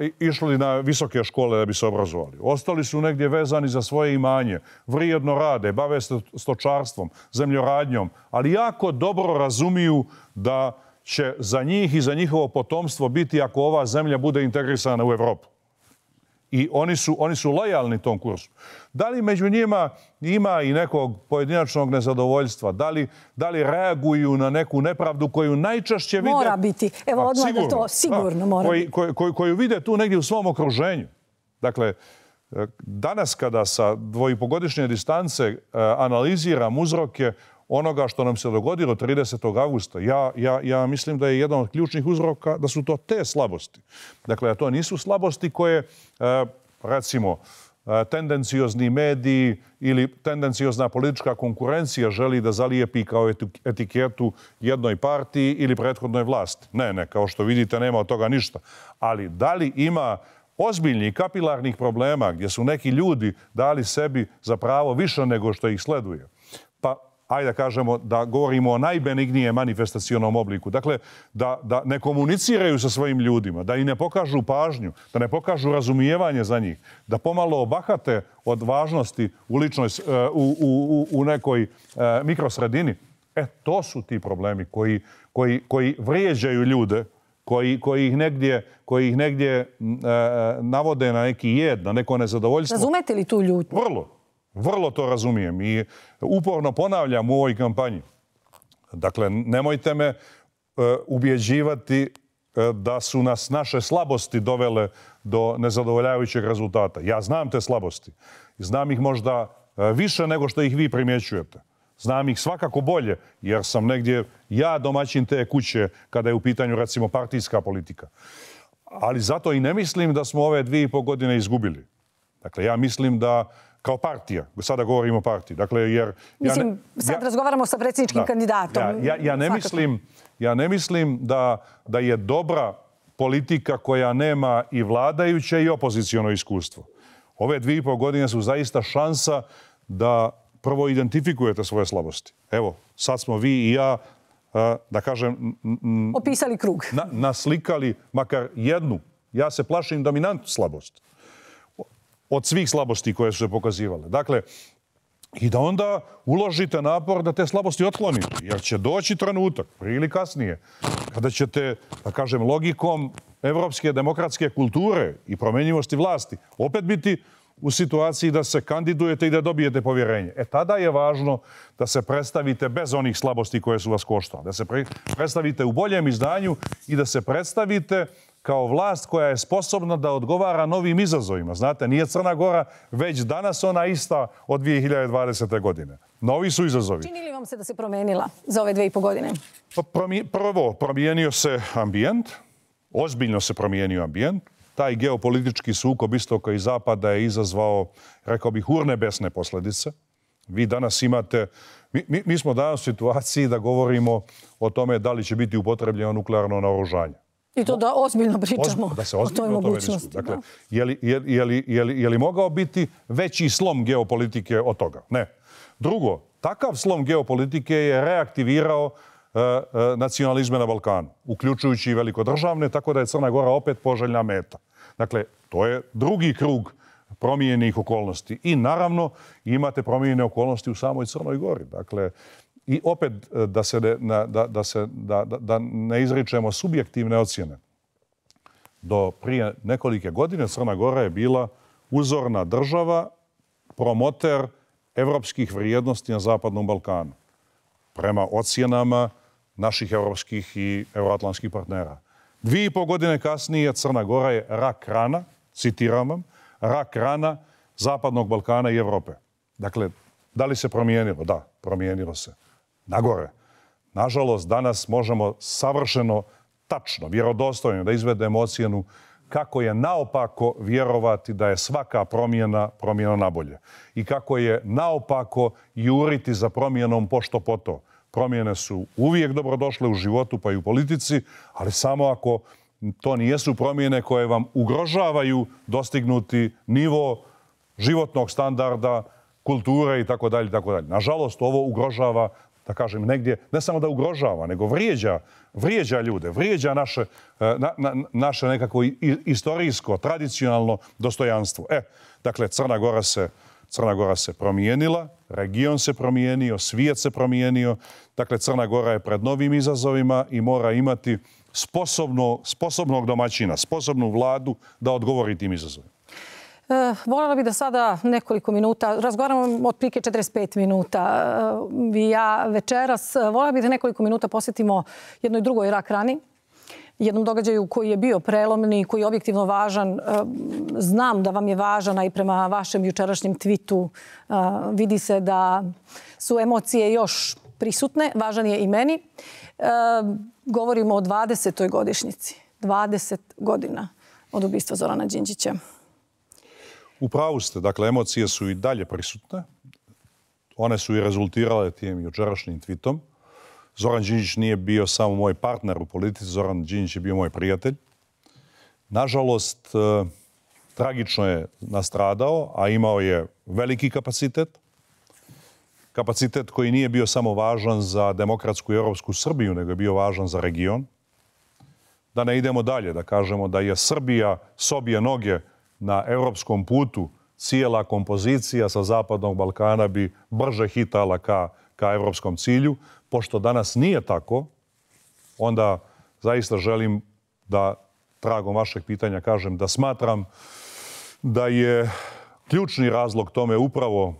e, išli na visoke škole da bi se obrazovali. Ostali su negdje vezani za svoje imanje, vrijedno rade, bave se stočarstvom, zemljoradnjom, ali jako dobro razumiju da će za njih i za njihovo potomstvo biti ako ova zemlja bude integrisana u Evropu. I oni su, oni su lojalni tom kursu. Da li među njima ima i nekog pojedinačnog nezadovoljstva? Da li, da li reaguju na neku nepravdu koju najčešće vide? Mora biti. Evo, odmah da to sigurno A, mora koji, biti. Koji, koju vide tu negdje u svom okruženju. Dakle, danas kada sa dvojipogodišnje distance e, analiziram uzroke, onoga što nam se dogodilo 30. augusta, ja, ja, ja mislim da je jedan od ključnih uzroka da su to te slabosti. Dakle, to nisu slabosti koje, e, recimo, e, tendenciozni mediji ili tendenciozna politička konkurencija želi da zalijepi kao etiketu jednoj partiji ili prethodnoj vlasti. Ne, ne, kao što vidite, nema od toga ništa. Ali da li ima ozbiljnih kapilarnih problema gdje su neki ljudi dali sebi za pravo više nego što ih sleduje? ajde kažemo, da govorimo o najbenignije manifestacijonom obliku. Dakle, da, da ne komuniciraju sa svojim ljudima, da i ne pokažu pažnju, da ne pokažu razumijevanje za njih, da pomalo obahate od važnosti u, e, u, u, u, nekoj e, mikrosredini. E, to su ti problemi koji, koji, koji vrijeđaju ljude, koji, koji ih negdje, koji ih negdje e, navode na neki jed, na neko nezadovoljstvo. Razumete li tu ljutnju? Vrlo, Vrlo to razumijem i uporno ponavljam u ovoj kampanji. Dakle, nemojte me e, ubjeđivati e, da su nas naše slabosti dovele do nezadovoljavajućeg rezultata. Ja znam te slabosti. Znam ih možda e, više nego što ih vi primjećujete. Znam ih svakako bolje, jer sam negdje ja domaćin te kuće kada je u pitanju, recimo, partijska politika. Ali zato i ne mislim da smo ove dvije i po godine izgubili. Dakle, ja mislim da kao partija. Sada govorimo o partiji. Dakle, jer mislim, sad razgovaramo sa predsjedničkim kandidatom. Ja, ja, ne mislim, ja ne mislim da, da je dobra politika koja nema i vladajuće i opozicijono iskustvo. Ove dvije i pol godine su zaista šansa da prvo identifikujete svoje slabosti. Evo, sad smo vi i ja, eh, da kažem... Opisali krug. Na, naslikali makar jednu. Ja se plašim dominantnu slabost od svih slabosti koje su se pokazivale. Dakle, i da onda uložite napor da te slabosti otklonite, jer će doći trenutak, prije ili kasnije, kada ćete, da kažem, logikom evropske demokratske kulture i promenjivosti vlasti opet biti u situaciji da se kandidujete i da dobijete povjerenje. E tada je važno da se predstavite bez onih slabosti koje su vas koštale, da se predstavite u boljem izdanju i da se predstavite kao vlast koja je sposobna da odgovara novim izazovima. Znate, nije Crna Gora već danas ona ista od 2020. godine. Novi su izazovi. Čini li vam se da se promijenila za ove dve i po godine? Pa prvo, promijenio se ambijent. Ozbiljno se promijenio ambijent. Taj geopolitički sukob istoka i zapada je izazvao, rekao bih, urnebesne posledice. Vi danas imate... Mi smo danas u situaciji da govorimo o tome da li će biti upotrebljeno nuklearno naoružanje. I to da ozbiljno pričamo da se ozbiljno o toj mogućnosti. Dakle, je, li, je, li, je, li, je li mogao biti veći slom geopolitike od toga? Ne. Drugo, takav slom geopolitike je reaktivirao e, e, nacionalizme na Balkanu, uključujući i velikodržavne, tako da je Crna Gora opet poželjna meta. Dakle, to je drugi krug promijenih okolnosti. I naravno, imate promijene okolnosti u samoj Crnoj Gori. Dakle, i opet e, da se, ne, na, da, da, se da, da, da ne izričemo subjektivne ocjene. Do prije nekolike godine Crna Gora je bila uzorna država, promoter evropskih vrijednosti na Zapadnom Balkanu prema ocjenama naših evropskih i euroatlantskih partnera. Dvije i po godine kasnije Crna Gora je rak rana, citiram vam, rak rana Zapadnog Balkana i Evrope. Dakle, da li se promijenilo? Da, promijenilo se na gore. Nažalost, danas možemo savršeno, tačno, vjerodostojno da izvedemo ocjenu kako je naopako vjerovati da je svaka promjena promjena na bolje. i kako je naopako juriti za promjenom pošto po to. Promjene su uvijek dobrodošle u životu pa i u politici, ali samo ako to nijesu promjene koje vam ugrožavaju dostignuti nivo životnog standarda, kulture i tako dalje. Nažalost, ovo ugrožava da kažem, negdje, ne samo da ugrožava, nego vrijeđa, vrijeđa ljude, vrijeđa naše, e, na, na, naše nekako istorijsko, tradicionalno dostojanstvo. E, dakle, Crna Gora se, Crna Gora se promijenila, region se promijenio, svijet se promijenio. Dakle, Crna Gora je pred novim izazovima i mora imati sposobno, sposobnog domaćina, sposobnu vladu da odgovori tim izazovima. Eh, voljela bih da sada nekoliko minuta, razgovaramo od prike 45 minuta, vi eh, ja večeras, eh, voljela bih da nekoliko minuta posjetimo jednoj drugoj rak rani, jednom događaju koji je bio prelomni, koji je objektivno važan. Znam da vam je važan, a i prema vašem jučerašnjem tweetu vidi se da su emocije još prisutne. Važan je i meni. Govorimo o 20. godišnjici, 20 godina od ubistva Zorana Đinđića. U pravu ste, dakle, emocije su i dalje prisutne. One su i rezultirale tijem jučerašnjim tweetom. Zoran Đinjić nije bio samo moj partner u politici, Zoran Đinjić je bio moj prijatelj. Nažalost, e, tragično je nastradao, a imao je veliki kapacitet. Kapacitet koji nije bio samo važan za demokratsku i europsku Srbiju, nego je bio važan za region. Da ne idemo dalje, da kažemo da je Srbija sobije noge na evropskom putu cijela kompozicija sa Zapadnog Balkana bi brže hitala ka, ka evropskom cilju. Pošto danas nije tako, onda zaista želim da tragom vašeg pitanja kažem da smatram da je ključni razlog tome upravo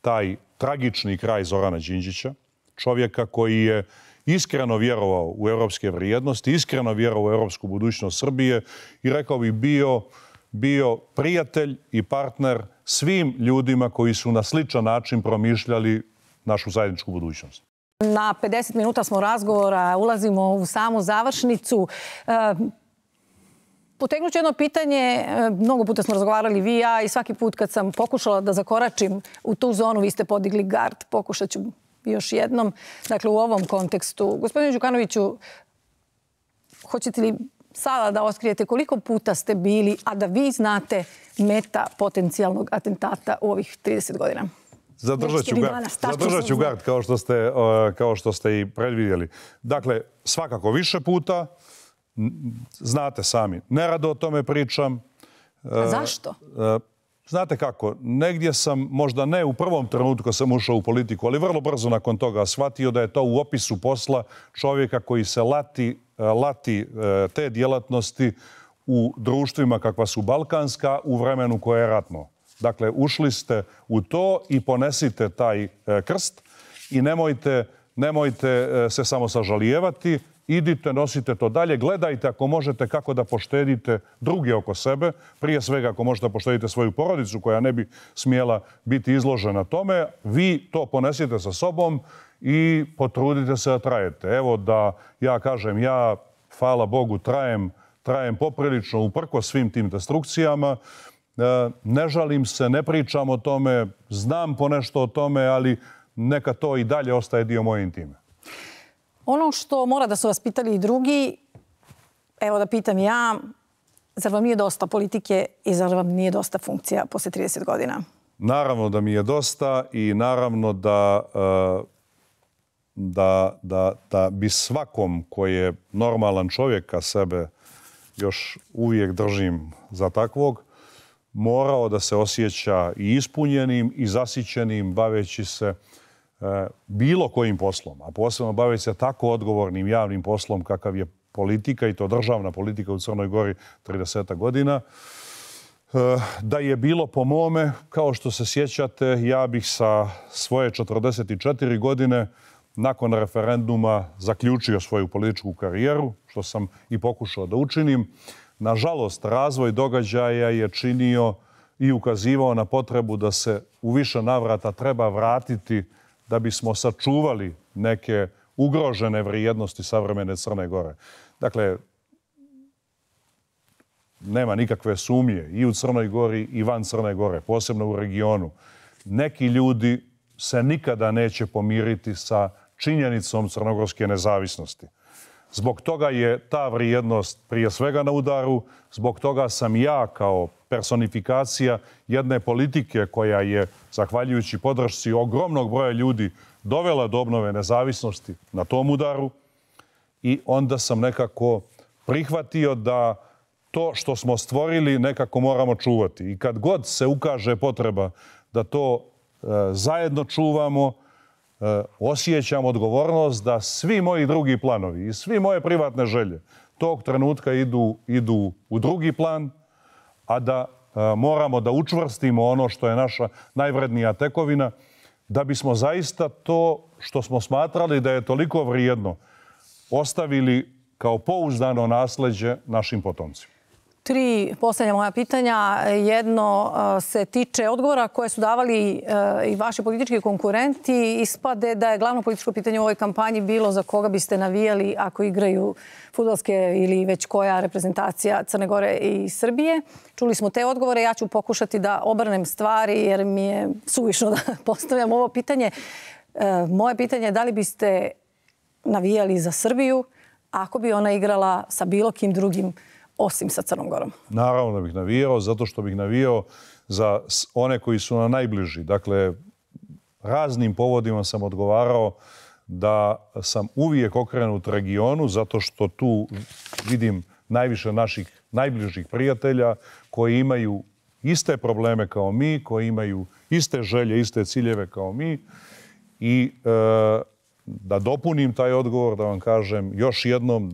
taj tragični kraj Zorana Đinđića, čovjeka koji je iskreno vjerovao u evropske vrijednosti, iskreno vjerovao u evropsku budućnost Srbije i rekao bi bio bio prijatelj i partner svim ljudima koji su na sličan način promišljali našu zajedničku budućnost. Na 50 minuta smo razgovora, ulazimo u samu završnicu. E, Potegnuću jedno pitanje, e, mnogo puta smo razgovarali vi i ja i svaki put kad sam pokušala da zakoračim u tu zonu, vi ste podigli gard, pokušat ću još jednom. Dakle, u ovom kontekstu, gospodinu Đukanoviću, hoćete li sada da oskrijete koliko puta ste bili, a da vi znate meta potencijalnog atentata u ovih 30 godina? Zadržat ću, gard, zadržat kao što, ste, kao što ste i predvidjeli. Dakle, svakako više puta, znate sami, nerado o tome pričam. A e, zašto? E, Znate kako, negdje sam, možda ne u prvom trenutku kad sam ušao u politiku, ali vrlo brzo nakon toga shvatio da je to u opisu posla čovjeka koji se lati, e, lati e, te djelatnosti u društvima kakva su Balkanska u vremenu koje je ratno. Dakle, ušli ste u to i ponesite taj e, krst i nemojte, nemojte se samo sažalijevati, idite, nosite to dalje, gledajte ako možete kako da poštedite druge oko sebe, prije svega ako možete da poštedite svoju porodicu koja ne bi smjela biti izložena tome, vi to ponesite sa sobom i potrudite se da trajete. Evo da ja kažem, ja, hvala Bogu, trajem, trajem poprilično uprko svim tim destrukcijama, e, ne žalim se, ne pričam o tome, znam ponešto o tome, ali neka to i dalje ostaje dio moje intime. Ono što mora da su vas pitali i drugi, evo da pitam ja, zar vam nije dosta politike i zar vam nije dosta funkcija posle 30 godina? Naravno da mi je dosta i naravno da, eh, da, da, da bi svakom ko je normalan čovjek a sebe još uvijek držim za takvog, morao da se osjeća i ispunjenim i zasićenim baveći se bilo kojim poslom, a posebno bave se tako odgovornim javnim poslom kakav je politika i to državna politika u Crnoj Gori 30 godina, eh, da je bilo po mome, kao što se sjećate, ja bih sa svoje 44 godine nakon referenduma zaključio svoju političku karijeru, što sam i pokušao da učinim. Nažalost, razvoj događaja je činio i ukazivao na potrebu da se u više navrata treba vratiti da bismo sačuvali neke ugrožene vrijednosti savremene Crne Gore. Dakle, nema nikakve sumije i u Crnoj Gori i van Crne Gore, posebno u regionu. Neki ljudi se nikada neće pomiriti sa činjenicom crnogorske nezavisnosti. Zbog toga je ta vrijednost prije svega na udaru, zbog toga sam ja kao personifikacija jedne politike koja je, zahvaljujući podršci ogromnog broja ljudi, dovela do obnove nezavisnosti na tom udaru. I onda sam nekako prihvatio da to što smo stvorili nekako moramo čuvati. I kad god se ukaže potreba da to e, zajedno čuvamo, e, osjećam odgovornost da svi moji drugi planovi i svi moje privatne želje tog trenutka idu, idu u drugi plan – a da e, moramo da učvrstimo ono što je naša najvrednija tekovina, da bismo zaista to što smo smatrali da je toliko vrijedno ostavili kao pouzdano nasledđe našim potomcima tri poslednje moja pitanja. Jedno e, se tiče odgovora koje su davali e, i vaši politički konkurenti. Ispade da je glavno političko pitanje u ovoj kampanji bilo za koga biste navijali ako igraju futbolske ili već koja reprezentacija Crne Gore i Srbije. Čuli smo te odgovore. Ja ću pokušati da obrnem stvari jer mi je suvišno da postavljam ovo pitanje. E, moje pitanje je da li biste navijali za Srbiju ako bi ona igrala sa bilo kim drugim osim sa Crnom Gorom? Naravno da bih navijao, zato što bih navijao za one koji su na najbliži. Dakle, raznim povodima sam odgovarao da sam uvijek okrenut regionu, zato što tu vidim najviše naših najbližih prijatelja koji imaju iste probleme kao mi, koji imaju iste želje, iste ciljeve kao mi. I e, da dopunim taj odgovor, da vam kažem još jednom,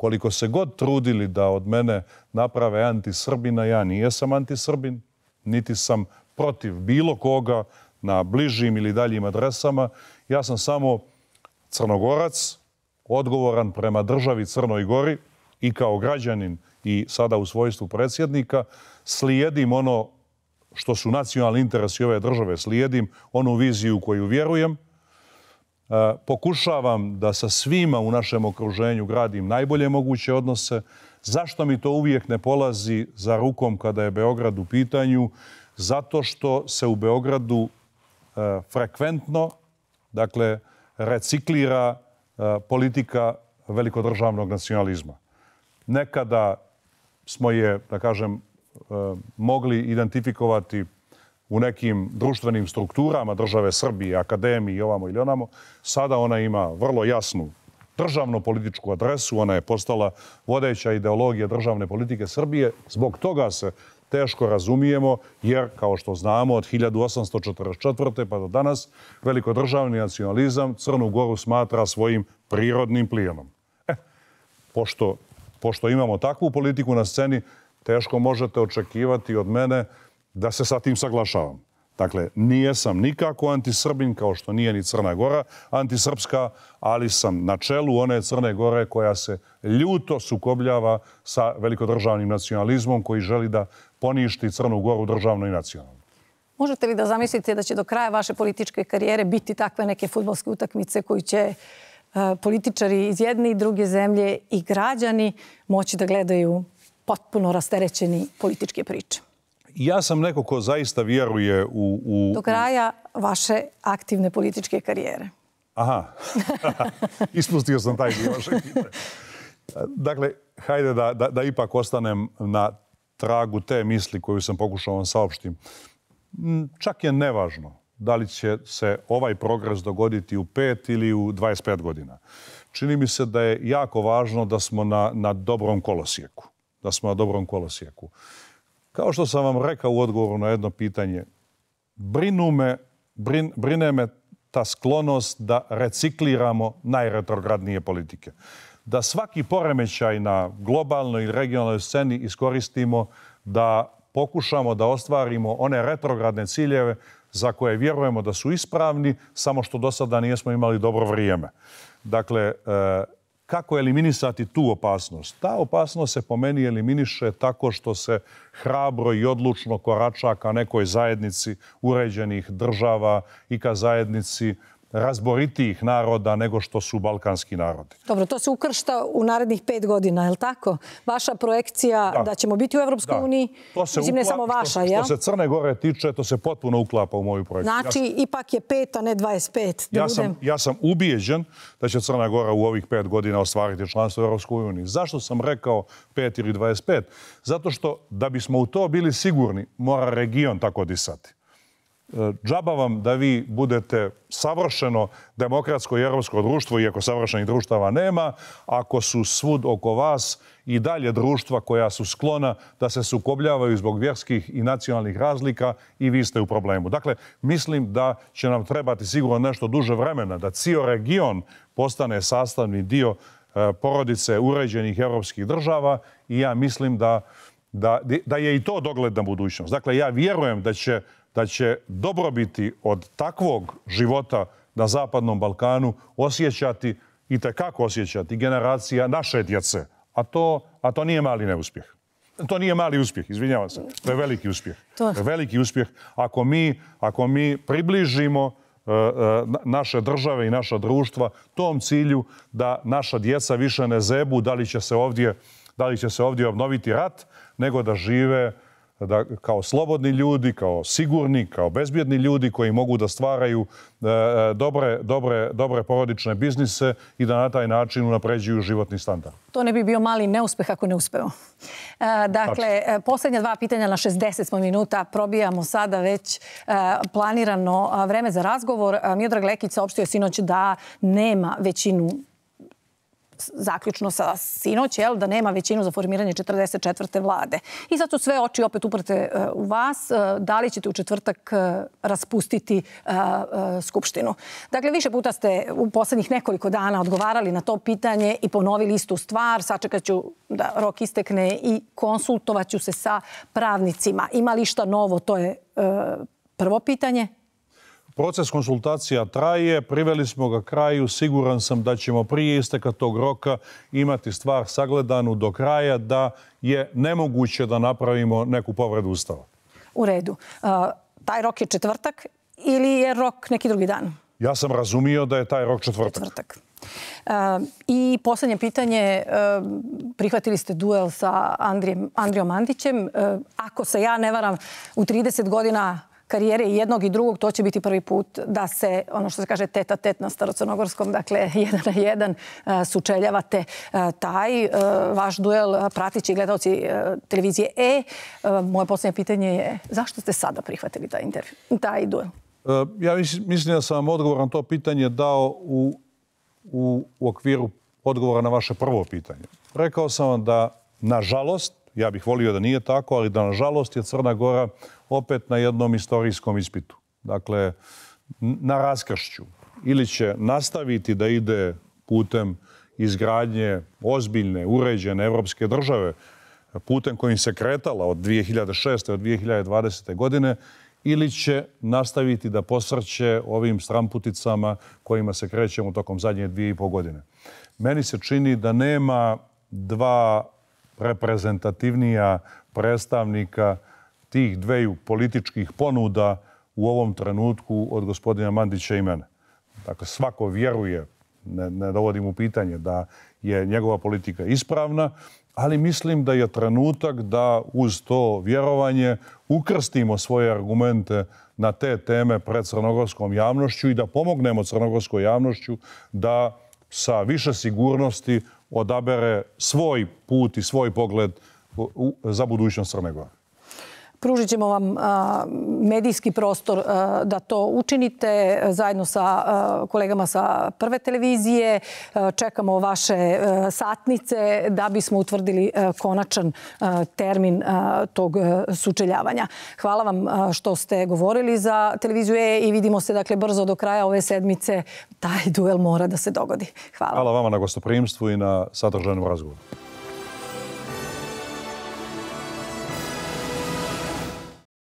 koliko se god trudili da od mene naprave antisrbina, ja nijesam antisrbin, niti sam protiv bilo koga na bližim ili daljim adresama. Ja sam samo crnogorac, odgovoran prema državi Crnoj Gori i kao građanin i sada u svojstvu predsjednika, slijedim ono što su nacionalni interesi ove države, slijedim onu viziju koju vjerujem, E, pokušavam da sa svima u našem okruženju gradim najbolje moguće odnose. Zašto mi to uvijek ne polazi za rukom kada je Beograd u pitanju? Zato što se u Beogradu e, frekventno dakle, reciklira e, politika velikodržavnog nacionalizma. Nekada smo je, da kažem, mogli identifikovati u nekim društvenim strukturama države Srbije, akademiji i ovamo ili onamo. Sada ona ima vrlo jasnu državno-političku adresu. Ona je postala vodeća ideologija državne politike Srbije. Zbog toga se teško razumijemo, jer, kao što znamo, od 1844. pa do danas veliko državni nacionalizam Crnu Goru smatra svojim prirodnim plijenom. E, pošto, pošto imamo takvu politiku na sceni, teško možete očekivati od mene da se sa tim saglašavam. Dakle, nijesam nikako antisrbin, kao što nije ni Crna Gora antisrpska, ali sam na čelu one Crne Gore koja se ljuto sukobljava sa velikodržavnim nacionalizmom koji želi da poništi Crnu Goru državno i nacionalno. Možete li da zamislite da će do kraja vaše političke karijere biti takve neke futbolske utakmice koji će e, političari iz jedne i druge zemlje i građani moći da gledaju potpuno rasterećeni političke priče? Ja sam neko ko zaista vjeruje u... u Do kraja vaše aktivne političke karijere. Aha, ispustio sam taj dio vaše Dakle, hajde da, da, da ipak ostanem na tragu te misli koju sam pokušao vam saopštim. Mm, čak je nevažno da li će se ovaj progres dogoditi u 5 ili u 25 godina. Čini mi se da je jako važno da smo na, na dobrom kolosijeku. Da smo na dobrom kolosijeku. Uh, Kao što sam vam rekao u odgovoru na jedno pitanje, brinu me, brin, brine me ta sklonost da recikliramo najretrogradnije politike. Da svaki poremećaj na globalnoj i regionalnoj sceni iskoristimo da pokušamo da ostvarimo one retrogradne ciljeve za koje vjerujemo da su ispravni, samo što do sada nismo imali dobro vrijeme. Dakle, e, Kako eliminisati tu opasnost? Ta opasnost se po meni eliminiše tako što se hrabro i odlučno korača ka nekoj zajednici uređenih država i ka zajednici razboritijih naroda nego što su balkanski narodi. Dobro, to se ukršta u narednih pet godina, je li tako? Vaša projekcija da, ćemo biti u Evropskoj uniji, to se mislim, ne samo vaša, je ja? Što se Crne Gore tiče, to se potpuno uklapa u moju projekciju. Znači, ipak je pet, a ne 25. Da ja, sam, ja sam ubijeđen da će Crna Gora u ovih pet godina ostvariti članstvo u Evropskoj uniji. Zašto sam rekao pet ili 25? Zato što da bismo u to bili sigurni, mora region tako disati džaba vam da vi budete savršeno demokratsko i evropsko društvo, iako savršenih društava nema, ako su svud oko vas i dalje društva koja su sklona da se sukobljavaju zbog vjerskih i nacionalnih razlika i vi ste u problemu. Dakle, mislim da će nam trebati sigurno nešto duže vremena da cijel region postane sastavni dio e, porodice uređenih evropskih država i ja mislim da, da, da je i to dogledna budućnost. Dakle, ja vjerujem da će da će dobrobiti od takvog života na Zapadnom Balkanu osjećati i tekako osjećati generacija naše djece. A to, a to nije mali neuspjeh. To nije mali uspjeh, izvinjavam se. To je veliki uspjeh. To je veliki uspjeh ako mi, ako mi približimo e, e, naše države i naša društva tom cilju da naša djeca više ne zebu da li će se ovdje, da li će se ovdje obnoviti rat, nego da žive da kao slobodni ljudi, kao sigurni, kao bezbjedni ljudi koji mogu da stvaraju e, e, dobre, dobre, dobre porodične biznise i da na taj način unapređuju životni standard. To ne bi bio mali neuspeh ako ne uspeo. E, dakle, posljednja dva pitanja na 60 minuta. Probijamo sada već planirano vreme za razgovor. Mjodrag Lekić saopštio je sinoć da nema većinu zaključno sa sinoć, jel, da nema većinu za formiranje 44. vlade. I sad su sve oči opet uprte e, u vas. E, da li ćete u četvrtak e, raspustiti Skupštinu? Dakle, više puta ste u poslednjih nekoliko dana odgovarali na to pitanje i ponovili istu stvar. Sačekat ću da rok istekne i konsultovat ću se sa pravnicima. Ima li šta novo? To je prvo pitanje. Proces konsultacija traje, priveli smo ga kraju, siguran sam da ćemo prije isteka tog roka imati stvar sagledanu do kraja da je nemoguće da napravimo neku povredu ustava. U redu. Taj rok je četvrtak ili je rok neki drugi dan? Ja sam razumio da je taj rok četvrtak. Četvrtak. I posljednje pitanje, e, prihvatili ste duel sa Andrijom Andićem. E, ako se ja ne varam, u 30 godina karijere jednog i drugog, to će biti prvi put da se, ono što se kaže, teta tet na starocrnogorskom, dakle, jedan na jedan e, sučeljavate e, taj e, vaš duel pratići gledalci televizije E. Moje posljednje pitanje je zašto ste sada prihvatili taj, taj duel? Ja mislim da sam vam odgovor na to pitanje dao u, u, u okviru odgovora na vaše prvo pitanje. Rekao sam vam da, nažalost, ja bih volio da nije tako, ali da, nažalost, je Crna Gora opet na jednom istorijskom ispitu. Dakle, na raskršću. Ili će nastaviti da ide putem izgradnje ozbiljne, uređene evropske države, putem kojim se kretala od 2006. od 2020. godine, ili će nastaviti da posrće ovim stramputicama kojima se krećemo tokom zadnje dvije i pol godine. Meni se čini da nema dva reprezentativnija predstavnika uh, tih dveju političkih ponuda u ovom trenutku od gospodina Mandića i mene. Dakle, svako vjeruje, ne, dovodim u pitanje, da je njegova politika ispravna, ali mislim da je trenutak da uz to vjerovanje ukrstimo svoje argumente na te teme pred crnogorskom javnošću i da pomognemo crnogorskoj javnošću da sa više sigurnosti odabere svoj put i svoj pogled za budućnost Crne Gore. Pružit ćemo vam medijski prostor da to učinite e, zajedno sa kolegama sa prve televizije. E, čekamo vaše e, satnice da bismo utvrdili konačan termin tog sučeljavanja. Hvala vam što ste govorili za televiziju E i vidimo se dakle brzo do kraja ove sedmice. Taj duel mora da se dogodi. Hvala. Hvala vama na gostoprimstvu i na sadržanom razgovoru.